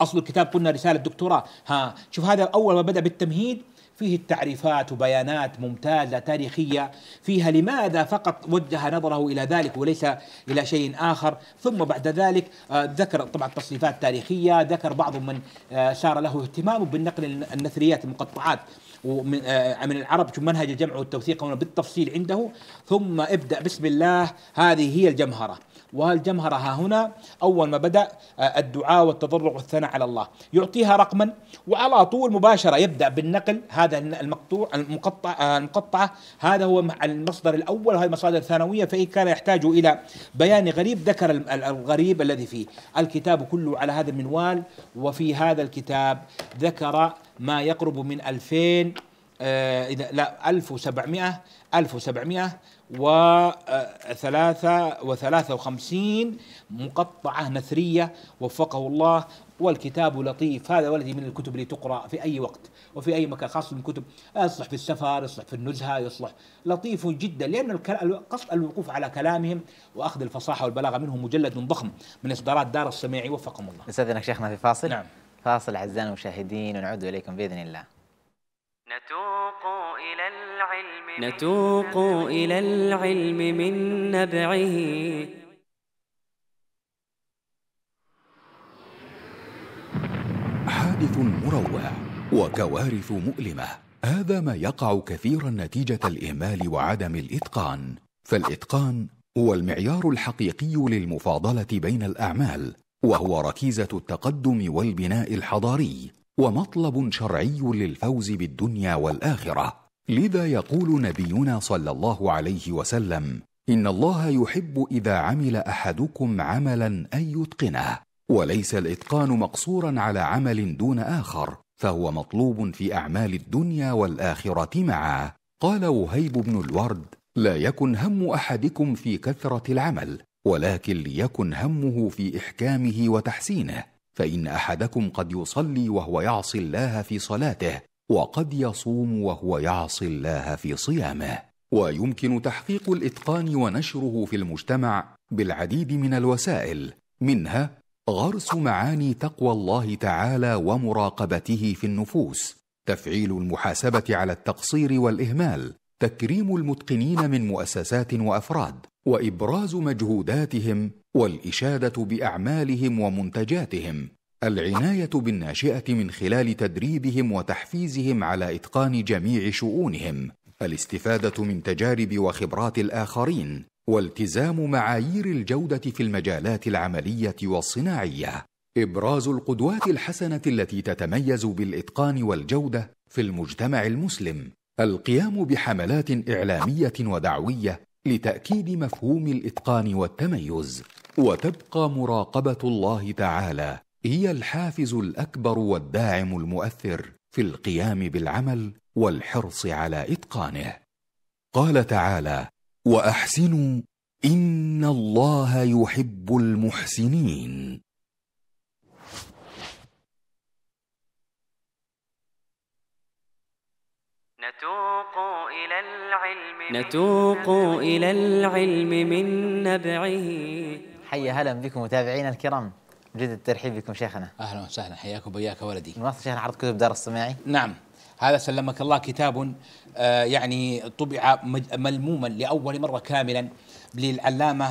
اصل الكتاب قلنا رساله دكتوراه ها شوف هذا اول ما بدا بالتمهيد فيه التعريفات وبيانات ممتازة تاريخية فيها لماذا فقط وجه نظره إلى ذلك وليس إلى شيء آخر ثم بعد ذلك آه، ذكر طبعا تصنيفات تاريخية ذكر بعض من صار آه، له اهتمام بالنقل النثريات المقطعات ومن آه، من العرب منهج الجمع والتوثيق بالتفصيل عنده ثم ابدأ بسم الله هذه هي الجمهرة والجمهرة ها هنا أول ما بدأ آه، الدعاء والتضرع والثناء على الله يعطيها رقما وعلى طول مباشرة يبدأ بالنقل هذا المقطوع المقطع آه، المقطعة هذا هو المصدر الأول وهذه مصادر ثانوية فإن كان يحتاج إلى بيان غريب ذكر الغريب الذي فيه الكتاب كله على هذا المنوال وفي هذا الكتاب ذكر ما يقرب من 2000 آه، إذا لا 1700 1700 وثلاثة وثلاثة وخمسين مقطعة نثرية وفقه الله والكتاب لطيف هذا ولدي من الكتب اللي تقرأ في أي وقت وفي أي مكان خاصة الكتب يصلح في السفر يصلح في النزهة يصلح لطيف جدا لأن قصد الوقوف على كلامهم وأخذ الفصاحة والبلاغة منهم مجلد ضخم من إصدارات دار السميعي وفقهم الله أستاذنا شيخنا في فاصل نعم فاصل أعزائنا المشاهدين ونعود إليكم بإذن الله نتوق إلى العلم نتوق إلى العلم من نبعه حادث مروع وكوارث مؤلمة هذا ما يقع كثيرا نتيجة الإهمال وعدم الإتقان فالإتقان هو المعيار الحقيقي للمفاضلة بين الأعمال وهو ركيزة التقدم والبناء الحضاري ومطلب شرعي للفوز بالدنيا والاخره لذا يقول نبينا صلى الله عليه وسلم ان الله يحب اذا عمل احدكم عملا ان يتقنه وليس الاتقان مقصورا على عمل دون اخر فهو مطلوب في اعمال الدنيا والاخره معا قال وهيب بن الورد لا يكن هم احدكم في كثره العمل ولكن ليكن همه في احكامه وتحسينه فان احدكم قد يصلي وهو يعصي الله في صلاته وقد يصوم وهو يعصي الله في صيامه ويمكن تحقيق الاتقان ونشره في المجتمع بالعديد من الوسائل منها غرس معاني تقوى الله تعالى ومراقبته في النفوس تفعيل المحاسبه على التقصير والاهمال تكريم المتقنين من مؤسسات وافراد وابراز مجهوداتهم والاشاده باعمالهم ومنتجاتهم العنايه بالناشئه من خلال تدريبهم وتحفيزهم على اتقان جميع شؤونهم الاستفاده من تجارب وخبرات الاخرين والتزام معايير الجوده في المجالات العمليه والصناعيه ابراز القدوات الحسنه التي تتميز بالاتقان والجوده في المجتمع المسلم القيام بحملات اعلاميه ودعويه لتاكيد مفهوم الاتقان والتميز وتبقى مراقبه الله تعالى هي الحافز الاكبر والداعم المؤثر في القيام بالعمل والحرص على اتقانه قال تعالى واحسنوا ان الله يحب المحسنين نتوق إلى العلم نتوق إلى العلم من نبعه حيا هلا بكم متابعينا الكرام جد الترحيب بكم شيخنا أهلا وسهلا حياكم وبياك ولدي نواصل شيخنا عرض كتب دار السماعي نعم هذا سلمك الله كتاب آه، يعني طبع ملموما لأول مرة كاملا للعلامة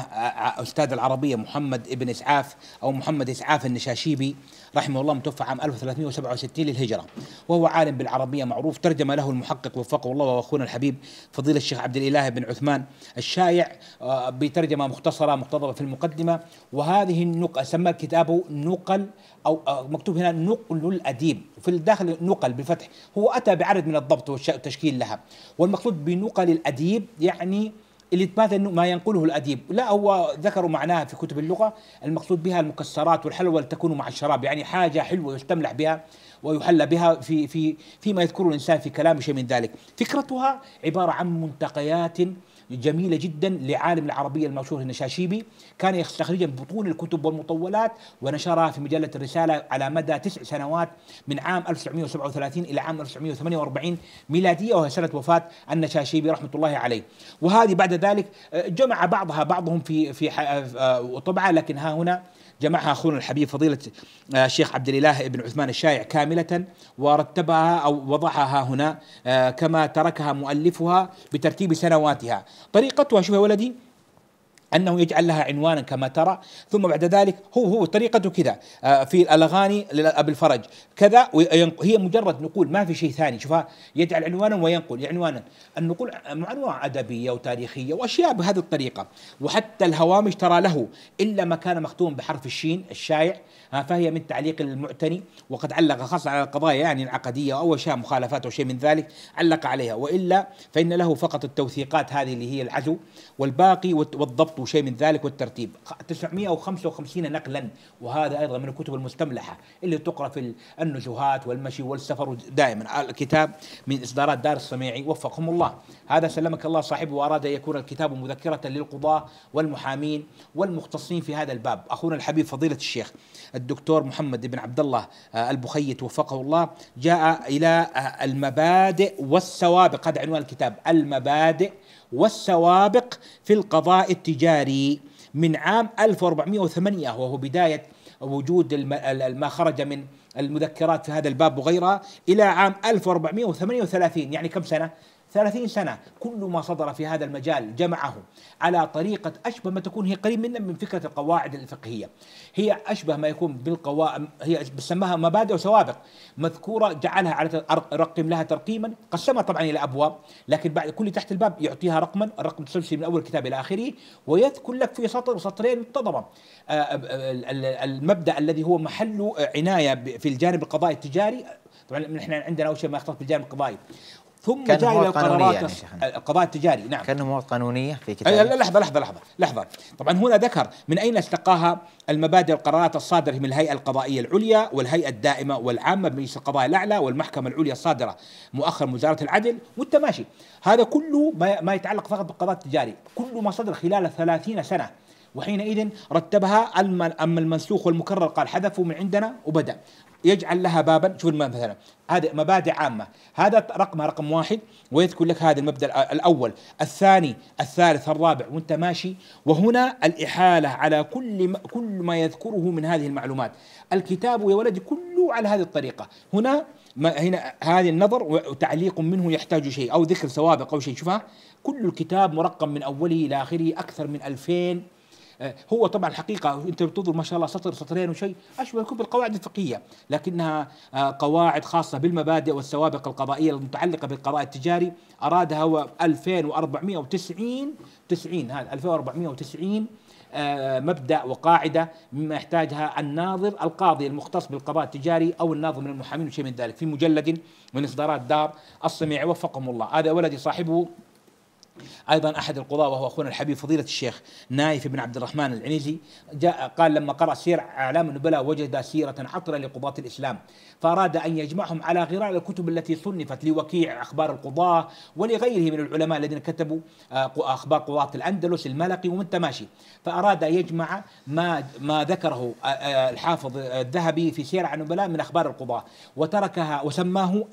أستاذ العربية محمد ابن إسعاف أو محمد إسعاف النشاشيبي رحمه الله متوفى عام 1367 للهجرة وهو عالم بالعربية معروف ترجم له المحقق وفقه الله وأخونا الحبيب فضيل الشيخ عبد الإله بن عثمان الشايع بترجمة مختصرة مقتضبة في المقدمة وهذه النقل سمى كتابه نقل أو مكتوب هنا نقل الأديب في الداخل نقل بالفتح هو أتى بعدد من الضبط والتشكيل لها والمقصود بنقل الأديب يعني اللي يتماثل ما ينقله الأديب لا هو ذكروا معناها في كتب اللغة المقصود بها المكسرات والحلوى تكون مع الشراب يعني حاجة حلوة يستملح بها ويحلى بها في في فيما يذكره الإنسان في كلامه شيء من ذلك فكرتها عبارة عن منتقيات جميلة جدا لعالم العربية المشهور النشاشيبي كان يستخرجها بطون الكتب والمطولات ونشرها في مجلة الرسالة على مدى تسع سنوات من عام 1937 إلى عام 1948 ميلادية وهي سنة وفاة النشاشيبي رحمة الله عليه وهذه بعد ذلك آه، جمع بعضها بعضهم في في آه، آه، طبعة لكن ها هنا جمعها اخونا الحبيب فضيله آه، الشيخ عبد الاله بن عثمان الشايع كامله ورتبها او وضعها هنا آه، كما تركها مؤلفها بترتيب سنواتها طريقتها شوف يا ولدي انه يجعل لها عنوانا كما ترى ثم بعد ذلك هو هو طريقته كذا آه، في الاغاني لابي الفرج كذا هي مجرد نقول ما في شيء ثاني شوفها يجعل عنوانا وينقل عنوانا النقول انواع ادبيه وتاريخيه واشياء بهذه الطريقه وحتى الهوامش ترى له الا ما كان مختوم بحرف الشين الشائع فهي من تعليق المعتني وقد علق خاصه على القضايا يعني العقديه او اشياء مخالفات او شيء من ذلك علق عليها والا فان له فقط التوثيقات هذه اللي هي العزو والباقي والضبط وشيء من ذلك والترتيب 955 نقلا وهذا أيضا من الكتب المستملحة اللي تقرأ في النزهات والمشي والسفر دائما الكتاب من إصدارات دار السميعي وفقهم الله هذا سلمك الله صاحبه وأراد أن يكون الكتاب مذكرة للقضاة والمحامين والمختصين في هذا الباب أخونا الحبيب فضيلة الشيخ الدكتور محمد بن عبد الله آه، البخيت وفقه الله جاء إلى آه، المبادئ والسوابق هذا عنوان الكتاب المبادئ والسوابق في القضاء التجاري من عام 1408 وهو بداية وجود ما خرج من المذكرات في هذا الباب وغيرها إلى عام 1438 يعني كم سنة؟ 30 سنة كل ما صدر في هذا المجال جمعه على طريقة أشبه ما تكون هي قريب منا من فكرة القواعد الفقهية هي أشبه ما يكون بالقوائم هي بسمها مبادئ وسوابق مذكورة جعلها على رقم لها ترقيما قسمها طبعا إلى أبواب لكن بعد كل تحت الباب يعطيها رقما الرقم تسلسل من أول الكتاب إلى آخره ويذكر لك في سطر وسطرين متضمة آه، المبدأ الذي هو محل عناية في الجانب القضائي التجاري طبعا نحن عندنا اول شيء ما يختص بالجانب القضائي ثم كان جاء الى القرارات يعني القضاء التجاري نعم كانه مواد قانونيه في كتاب لحظه لحظه لحظه لحظه طبعا هنا ذكر من اين استقاها المبادئ والقرارات الصادره من الهيئه القضائيه العليا والهيئه الدائمه والعامه بمجلس القضاء الاعلى والمحكمه العليا الصادره مؤخرا من وزاره العدل والتماشي هذا كله ما يتعلق فقط بالقضاء التجاري كل ما صدر خلال 30 سنه وحينئذ رتبها اما المنسوخ والمكرر قال حذفوا من عندنا وبدا يجعل لها بابا شوف مثلا هذه مبادئ عامة هذا رقم رقم واحد ويذكر لك هذا المبدأ الأول الثاني الثالث الرابع وانت ماشي وهنا الإحالة على كل ما, كل ما يذكره من هذه المعلومات الكتاب يا ولدي كله على هذه الطريقة هنا ما هنا هذه النظر وتعليق منه يحتاج شيء أو ذكر سوابق أو شيء شوفها كل الكتاب مرقم من أوله إلى آخره أكثر من 2000 آه، هو طبعا الحقيقه انت بتنظر ما شاء الله سطر سطرين وشيء اشبه يكون بالقواعد الفقهيه لكنها آه، قواعد خاصه بالمبادئ والسوابق القضائيه المتعلقه بالقضاء التجاري ارادها هو 2490 90 هذا 2490 مبدا وقاعده مما يحتاجها الناظر القاضي المختص بالقضاء التجاري او الناظر من المحامين وشيء من ذلك في مجلد من اصدارات دار السميع وفقهم الله هذا ولدي صاحبه ايضا احد القضاء وهو اخونا الحبيب فضيله الشيخ نايف بن عبد الرحمن العنزي جاء قال لما قرا سير اعلام النبلاء وجد سيره عطره لقضاه الاسلام فأراد أن يجمعهم على غرار الكتب التي صنفت لوكيع أخبار القضاة ولغيره من العلماء الذين كتبوا آه، أخبار قضاة الأندلس الملقي ومن تماشي فأراد أن يجمع ما, ما ذكره آه، آه، الحافظ الذهبي في سير عن النبلاء من أخبار القضاة وتركها وسماه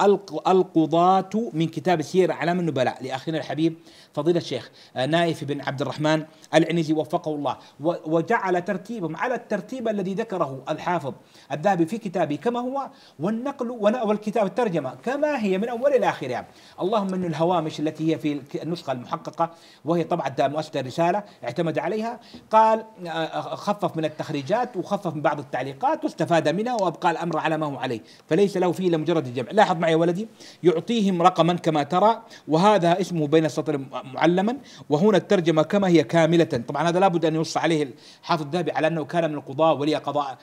القضاة من كتاب السير أعلام النبلاء لأخينا الحبيب فضيلة الشيخ نايف بن عبد الرحمن العنزي وفقه الله وجعل ترتيبهم على الترتيب الذي ذكره الحافظ الذهبي في كتابه كما هو والنقل والكتاب الترجمة كما هي من أول إلى آخرها يعني. اللهم أن الهوامش التي هي في النسخة المحققة وهي طبعا مؤسسة الرسالة اعتمد عليها قال آه، آه، خفف من التخريجات وخفف من بعض التعليقات واستفاد منها وأبقى الأمر على ما هو عليه فليس له فيه إلا مجرد الجمع لاحظ معي يا ولدي يعطيهم رقما كما ترى وهذا اسمه بين السطر معلما وهنا الترجمة كما هي كاملة طبعا هذا لابد أن ينص عليه الحافظ الذهبي على أنه كان من القضاة ولي قضاء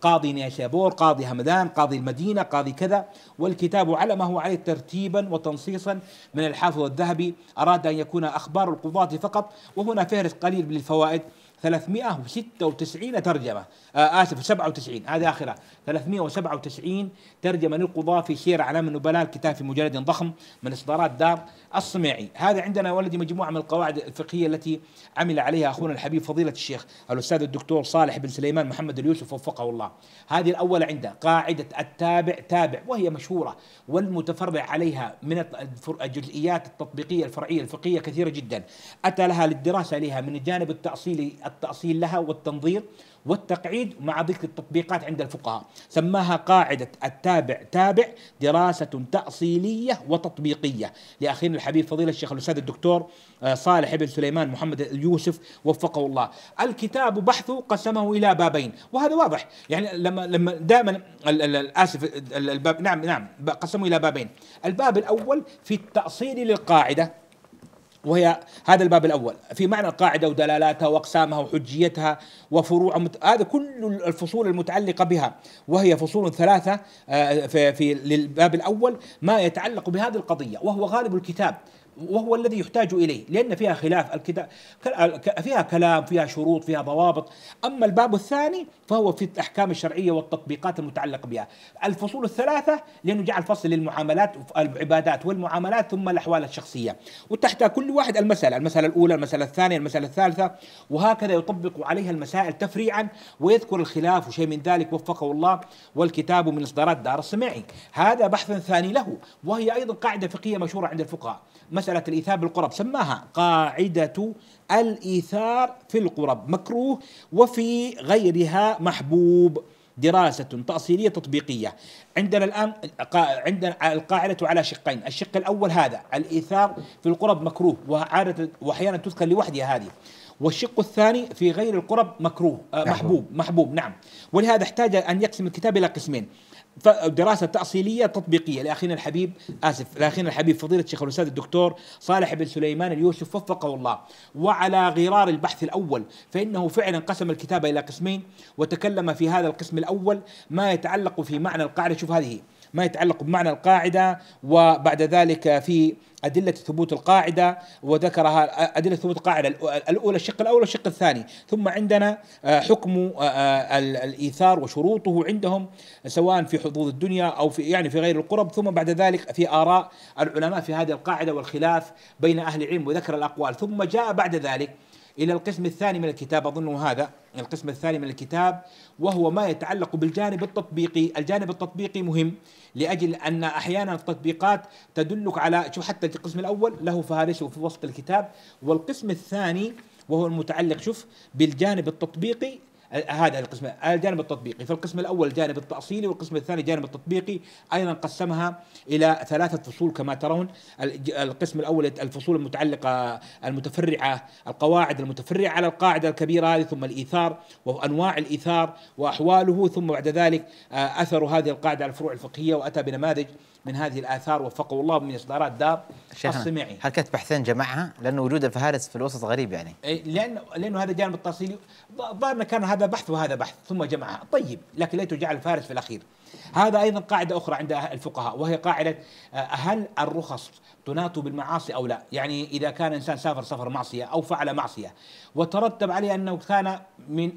قاضي نيشابور قاضي همدان قاضي المدينة المدينة قاضي كذا والكتاب على ما هو عليه ترتيبا وتنصيصا من الحافظ الذهبي أراد أن يكون أخبار القضاة فقط وهنا فهرس قليل للفوائد 396 ترجمة آه آسف 97 هذه آخرها 397 ترجمة للقضاة في سير أعلام النبلاء الكتاب في مجلد ضخم من إصدارات دار الصميعي هذا عندنا ولدي مجموعة من القواعد الفقهية التي عمل عليها أخونا الحبيب فضيلة الشيخ الأستاذ الدكتور صالح بن سليمان محمد اليوسف وفقه الله هذه الأولى عنده قاعدة التابع تابع وهي مشهورة والمتفرع عليها من الجزئيات التطبيقية الفرعية الفقهية كثيرة جدا أتى لها للدراسة عليها من الجانب التأصيلي التأصيل لها والتنظير والتقعيد مع ذكر التطبيقات عند الفقهاء سماها قاعدة التابع تابع دراسة تأصيلية وتطبيقية لأخينا الحبيب فضيلة الشيخ الأستاذ الدكتور آه، صالح بن سليمان محمد يوسف وفقه الله الكتاب بحثه قسمه إلى بابين وهذا واضح يعني لما لما دائما آسف الباب نعم نعم قسمه إلى بابين الباب الأول في التأصيل للقاعدة وهي هذا الباب الاول في معنى القاعده ودلالاتها واقسامها وحجيتها وفروع مت... هذا كل الفصول المتعلقه بها وهي فصول ثلاثه آه، في, في للباب الاول ما يتعلق بهذه القضيه وهو غالب الكتاب وهو الذي يحتاج اليه لان فيها خلاف الكتاب فيها كلام فيها شروط فيها ضوابط اما الباب الثاني فهو في الاحكام الشرعيه والتطبيقات المتعلقه بها الفصول الثلاثه لانه جعل فصل للمعاملات العبادات والمعاملات ثم الاحوال الشخصيه وتحت كل واحد المساله المساله الاولى المساله الثانيه المساله الثالثه وهكذا يطبق عليها المسائل تفريعا ويذكر الخلاف وشيء من ذلك وفقه الله والكتاب من اصدارات دار السمعي هذا بحث ثاني له وهي ايضا قاعده فقهيه مشهوره عند الفقهاء مسألة الإيثار بالقرب سماها قاعدة الإيثار في القرب مكروه وفي غيرها محبوب دراسة تأصيلية تطبيقية عندنا الآن عندنا القاعدة على شقين الشق الأول هذا الإيثار في القرب مكروه وعادة وأحيانا تذكر لوحدها هذه والشق الثاني في غير القرب مكروه آه، محبوب محبوب نعم ولهذا احتاج أن يقسم الكتاب إلى قسمين دراسة تأصيلية تطبيقية لأخينا الحبيب آسف لأخينا الحبيب فضيلة الشيخ الأستاذ الدكتور صالح بن سليمان اليوسف وفقه الله وعلى غرار البحث الأول فإنه فعلا قسم الكتاب إلى قسمين وتكلم في هذا القسم الأول ما يتعلق في معنى القاعدة شوف هذه ما يتعلق بمعنى القاعدة وبعد ذلك في أدلة ثبوت القاعدة وذكرها أدلة ثبوت القاعدة الأولى الشق الأول والشق الثاني ثم عندنا آه، حكم آه، آه، الإيثار وشروطه عندهم سواء في حظوظ الدنيا أو في يعني في غير القرب ثم بعد ذلك في آراء العلماء في هذه القاعدة والخلاف بين أهل العلم وذكر الأقوال ثم جاء بعد ذلك إلى القسم الثاني من الكتاب أظن هذا القسم الثاني من الكتاب وهو ما يتعلق بالجانب التطبيقي الجانب التطبيقي مهم لأجل أن أحيانا التطبيقات تدلك على شو حتى القسم الأول له فهارسه في وسط الكتاب والقسم الثاني وهو المتعلق شوف بالجانب التطبيقي هذا القسم الجانب التطبيقي فالقسم الاول جانب التاصيلي والقسم الثاني جانب التطبيقي ايضا قسمها الى ثلاثه فصول كما ترون القسم الاول الفصول المتعلقه المتفرعه القواعد المتفرعه على القاعده الكبيره هذه ثم الايثار وانواع الايثار واحواله ثم بعد ذلك آه، اثر هذه القاعده على الفروع الفقهيه واتى بنماذج من هذه الاثار وفقه الله من اصدارات دار السمعي هل كانت بحثين جمعها لانه وجود الفهارس في الوسط غريب يعني إيه، لانه لانه هذا جانب التاصيلي ظاهرنا كان هذا هذا بحث وهذا بحث ثم جمعها طيب لكن ليته جعل فارس في الأخير هذا أيضا قاعدة أخرى عند الفقهاء وهي قاعدة آه، هل الرخص تناط بالمعاصي او لا، يعني اذا كان انسان سافر سفر معصيه او فعل معصيه وترتب عليه انه كان من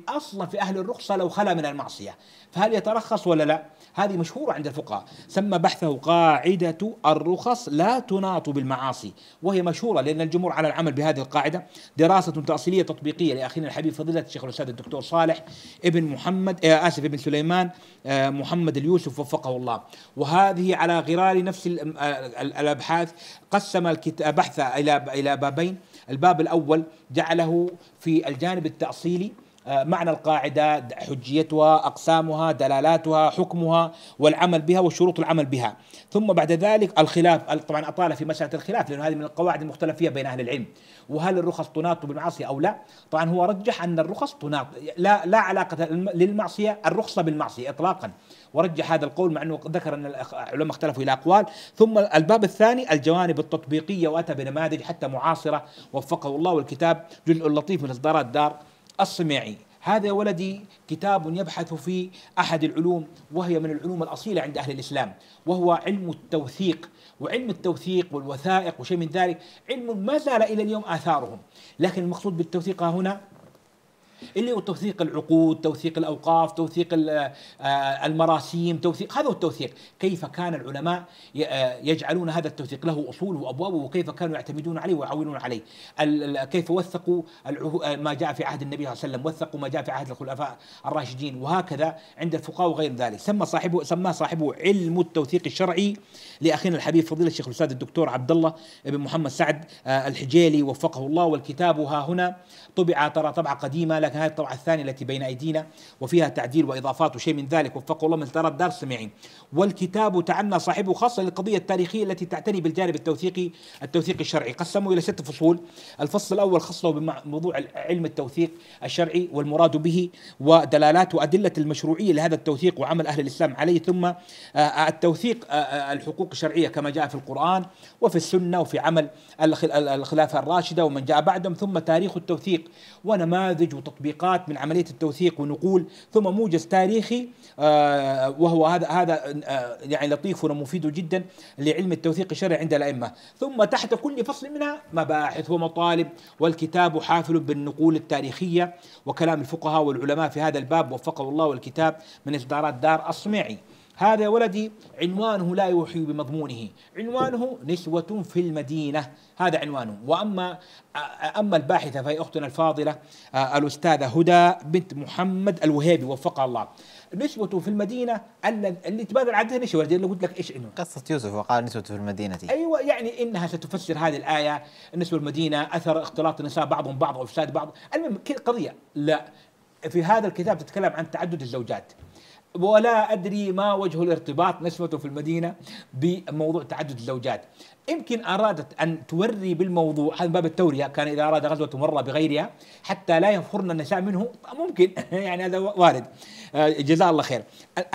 في اهل الرخصه لو خلا من المعصيه، فهل يترخص ولا لا؟ هذه مشهوره عند الفقهاء، سمى بحثه قاعده الرخص لا تناط بالمعاصي، وهي مشهوره لان الجمهور على العمل بهذه القاعده، دراسه تاصيليه تطبيقيه لاخينا الحبيب فضيله الشيخ الاستاذ الدكتور صالح ابن محمد آه اسف ابن سليمان آه محمد اليوسف وفقه الله، وهذه على غرار نفس آه، الابحاث قسم بحث إلى إلى بابين الباب الأول جعله في الجانب التأصيلي آه، معنى القاعدة حجيتها أقسامها دلالاتها حكمها والعمل بها وشروط العمل بها ثم بعد ذلك الخلاف طبعا أطال في مسألة الخلاف لأنه هذه من القواعد المختلف فيها بين أهل العلم وهل الرخص تناط بالمعصية أو لا طبعا هو رجح أن الرخص تناط لا, لا علاقة للمعصية الرخصة بالمعصية إطلاقا ورجح هذا القول مع انه ذكر ان العلماء اختلفوا الى اقوال ثم الباب الثاني الجوانب التطبيقيه واتى بنماذج حتى معاصره وفقه الله والكتاب جزء لطيف من اصدارات دار الصميعي هذا يا ولدي كتاب يبحث في احد العلوم وهي من العلوم الاصيله عند اهل الاسلام وهو علم التوثيق وعلم التوثيق والوثائق وشيء من ذلك علم ما زال الى اليوم اثارهم لكن المقصود بالتوثيق هنا اللي هو توثيق العقود توثيق الأوقاف توثيق آه، المراسيم توثيق هذا هو التوثيق كيف كان العلماء آه، يجعلون هذا التوثيق له أصوله وأبوابه وكيف كانوا يعتمدون عليه ويعولون عليه كيف وثقوا آه، ما جاء في عهد النبي صلى الله عليه وسلم وثقوا ما جاء في عهد الخلفاء الراشدين وهكذا عند الفقهاء وغير ذلك سمى صاحبه سماه صاحبه علم التوثيق الشرعي لأخينا الحبيب فضيلة الشيخ الأستاذ الدكتور عبد الله بن محمد سعد الحجيلي وفقه الله والكتاب ها هنا طبع ترى طبعة قديمة لكن هذه الطبعة الثانية التي بين أيدينا وفيها تعديل وإضافات وشيء من ذلك وفقه الله من ترى الدار السميعين والكتاب تعنى صاحبه خاصة للقضية التاريخية التي تعتني بالجانب التوثيقي التوثيق الشرعي قسمه إلى ست فصول الفصل الأول خصه بموضوع علم التوثيق الشرعي والمراد به ودلالات وأدلة المشروعية لهذا التوثيق وعمل أهل الإسلام عليه ثم آه، آه، التوثيق آه، الحقوق الشرعية كما جاء في القرآن وفي السنة وفي عمل الخلافة الراشدة ومن جاء بعدهم ثم تاريخ التوثيق ونماذج وتطبيق تطبيقات من عمليه التوثيق ونقول ثم موجز تاريخي آه، وهو هذا هذا آه، يعني لطيف ومفيد جدا لعلم التوثيق الشرعي عند الائمه، ثم تحت كل فصل منها مباحث ومطالب والكتاب حافل بالنقول التاريخيه وكلام الفقهاء والعلماء في هذا الباب وفقه الله والكتاب من اصدارات دار الصميعي. هذا ولدي عنوانه لا يوحي بمضمونه عنوانه نسوة في المدينة هذا عنوانه وأما أما الباحثة فهي أختنا الفاضلة الأستاذة هدى بنت محمد الوهيبي وفقها الله نسوة في المدينة اللي تبادل عندها نسوة اللي قلت لك ايش انه قصة يوسف وقال نسوة في المدينة ايوه يعني انها ستفسر هذه الآية النسوة المدينة اثر اختلاط النساء بعضهم بعض وافساد بعض المهم قضية لا في هذا الكتاب تتكلم عن تعدد الزوجات ولا أدري ما وجه الارتباط نسبته في المدينة بموضوع تعدد الزوجات يمكن أرادت أن توري بالموضوع هذا باب التورية كان إذا أراد غزوة مرة بغيرها حتى لا ينفرن النساء منه ممكن يعني هذا وارد آه، جزاه الله خير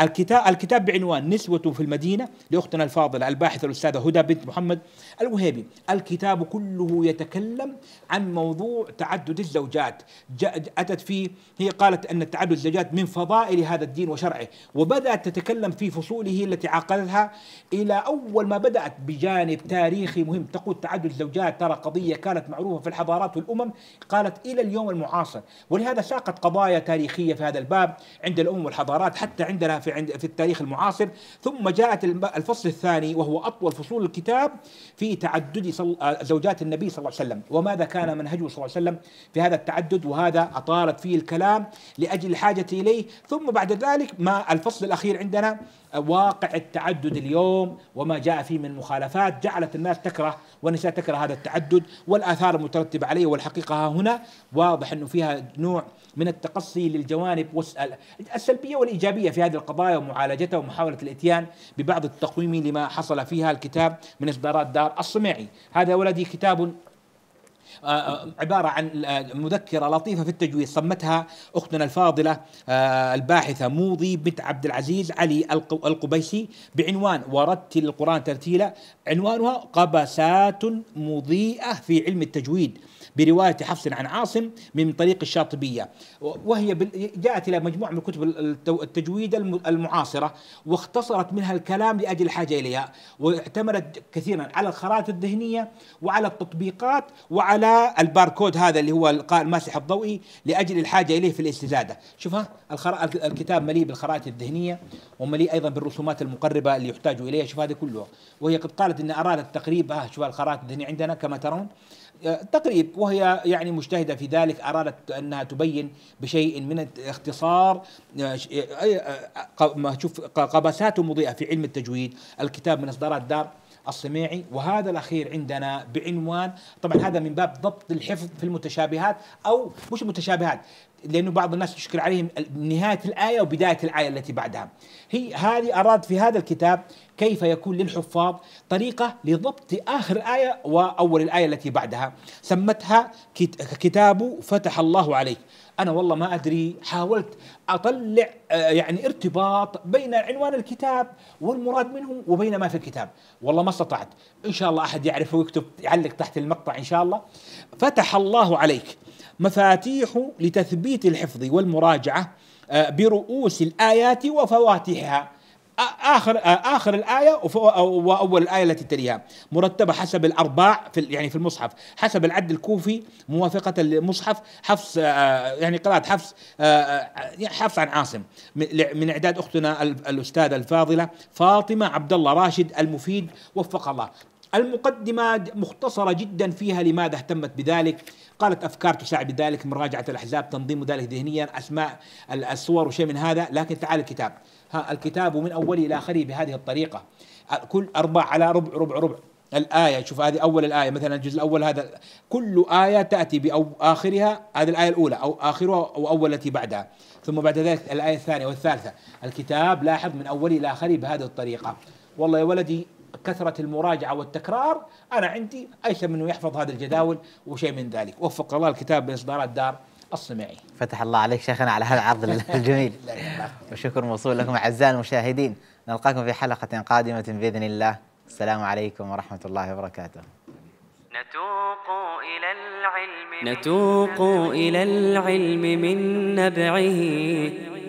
الكتاب الكتاب بعنوان نسوة في المدينة لأختنا الفاضلة الباحثة الأستاذة هدى بنت محمد الوهيبي الكتاب كله يتكلم عن موضوع تعدد الزوجات أتت فيه هي قالت أن تعدد الزوجات من فضائل هذا الدين وشرعه وبدأت تتكلم في فصوله التي عقدتها إلى أول ما بدأت بجانب تاريخ تاريخي مهم تقول تعدد الزوجات ترى قضية كانت معروفة في الحضارات والأمم قالت إلى اليوم المعاصر ولهذا ساقت قضايا تاريخية في هذا الباب عند الأمم والحضارات حتى عندنا في, عند في التاريخ المعاصر ثم جاءت الفصل الثاني وهو أطول فصول الكتاب في تعدد زوجات النبي صلى الله عليه وسلم وماذا كان منهجه صلى الله عليه وسلم في هذا التعدد وهذا أطالت فيه الكلام لأجل الحاجة إليه ثم بعد ذلك ما الفصل الأخير عندنا واقع التعدد اليوم وما جاء فيه من مخالفات جعلت الناس تكره والنساء تكره هذا التعدد والآثار المترتبة عليه والحقيقة ها هنا واضح أنه فيها نوع من التقصي للجوانب السلبية والإيجابية في هذه القضايا ومعالجتها ومحاولة الإتيان ببعض التقويم لما حصل فيها الكتاب من إصدارات دار الصمعي هذا ولدي كتاب آه، آه، عبارة عن آه، مذكرة لطيفة في التجويد صمتها أختنا الفاضلة الباحثة موضي بنت عبد العزيز علي القبيسي بعنوان ورتل القرآن ترتيلا عنوانها قبسات مضيئة في علم التجويد برواية حفص عن عاصم من طريق الشاطبية وهي جاءت إلى مجموعة من كتب التجويد المعاصرة واختصرت منها الكلام لأجل الحاجة إليها واعتمدت كثيرا على الخرائط الذهنية وعلى التطبيقات وعلى الباركود هذا اللي هو الماسح الضوئي لأجل الحاجة إليه في الاستزادة شوفها الكتاب مليء بالخرائط الذهنية ومليء أيضا بالرسومات المقربة اللي يحتاج إليها شوف هذا كله وهي قد قالت أن أرادت تقريبها شوف الخرائط الذهنية عندنا كما ترون تقريب وهي يعني مجتهدة في ذلك أرادت أنها تبين بشيء من اختصار آه، آه، آه، ما شوف قبساته مضيئة في علم التجويد الكتاب من إصدارات دار الصميعي وهذا الأخير عندنا بعنوان طبعا هذا من باب ضبط الحفظ في المتشابهات أو مش المتشابهات لأنه بعض الناس يشكل عليهم نهاية الآية وبداية الآية التي بعدها هي هذه أراد في هذا الكتاب كيف يكون للحفاظ طريقة لضبط آخر آية وأول الآية التي بعدها سمتها كتاب فتح الله عليك أنا والله ما أدري حاولت أطلع آه، يعني ارتباط بين عنوان الكتاب والمراد منه وبين ما في الكتاب والله ما استطعت إن شاء الله أحد يعرف ويكتب يعلق تحت المقطع إن شاء الله فتح الله عليك مفاتيح لتثبيت الحفظ والمراجعة آه، برؤوس الآيات وفواتحها اخر اخر الايه واول الايه التي تليها مرتبه حسب الارباع في يعني في المصحف حسب العد الكوفي موافقه لمصحف حفص آه، يعني قراءه حفص آه، آه، يعني حفص عن عاصم من اعداد اختنا الاستاذه الفاضله فاطمه عبد الله راشد المفيد وفقها الله المقدمة مختصرة جدا فيها لماذا اهتمت بذلك قالت أفكار تساعد بذلك مراجعة الأحزاب تنظيم ذلك ذهنيا أسماء الصور وشيء من هذا لكن تعال الكتاب الكتاب من أوله إلى آخره بهذه الطريقة كل أربع على ربع ربع ربع الآية شوف هذه أول الآية مثلا الجزء الأول هذا كل آية تأتي بآخرها هذه الآية الأولى أو آخرها أو أول التي بعدها ثم بعد ذلك الآية الثانية والثالثة الكتاب لاحظ من أوله إلى آخره بهذه الطريقة والله يا ولدي كثرة المراجعة والتكرار أنا عندي أيسر من يحفظ هذه الجداول وشيء من ذلك وفق الله الكتاب بإصدارات دار الصناعي فتح الله عليك شيخنا على هذا العرض الجميل وشكر موصول لكم أعزائي المشاهدين نلقاكم في حلقة قادمة بإذن الله السلام عليكم ورحمة الله وبركاته نتوق إلى العلم نتوق إلى العلم من نبعه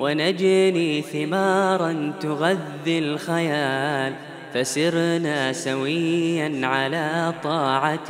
ونجني ثمارا تغذي الخيال فسرنا سويا على طاعة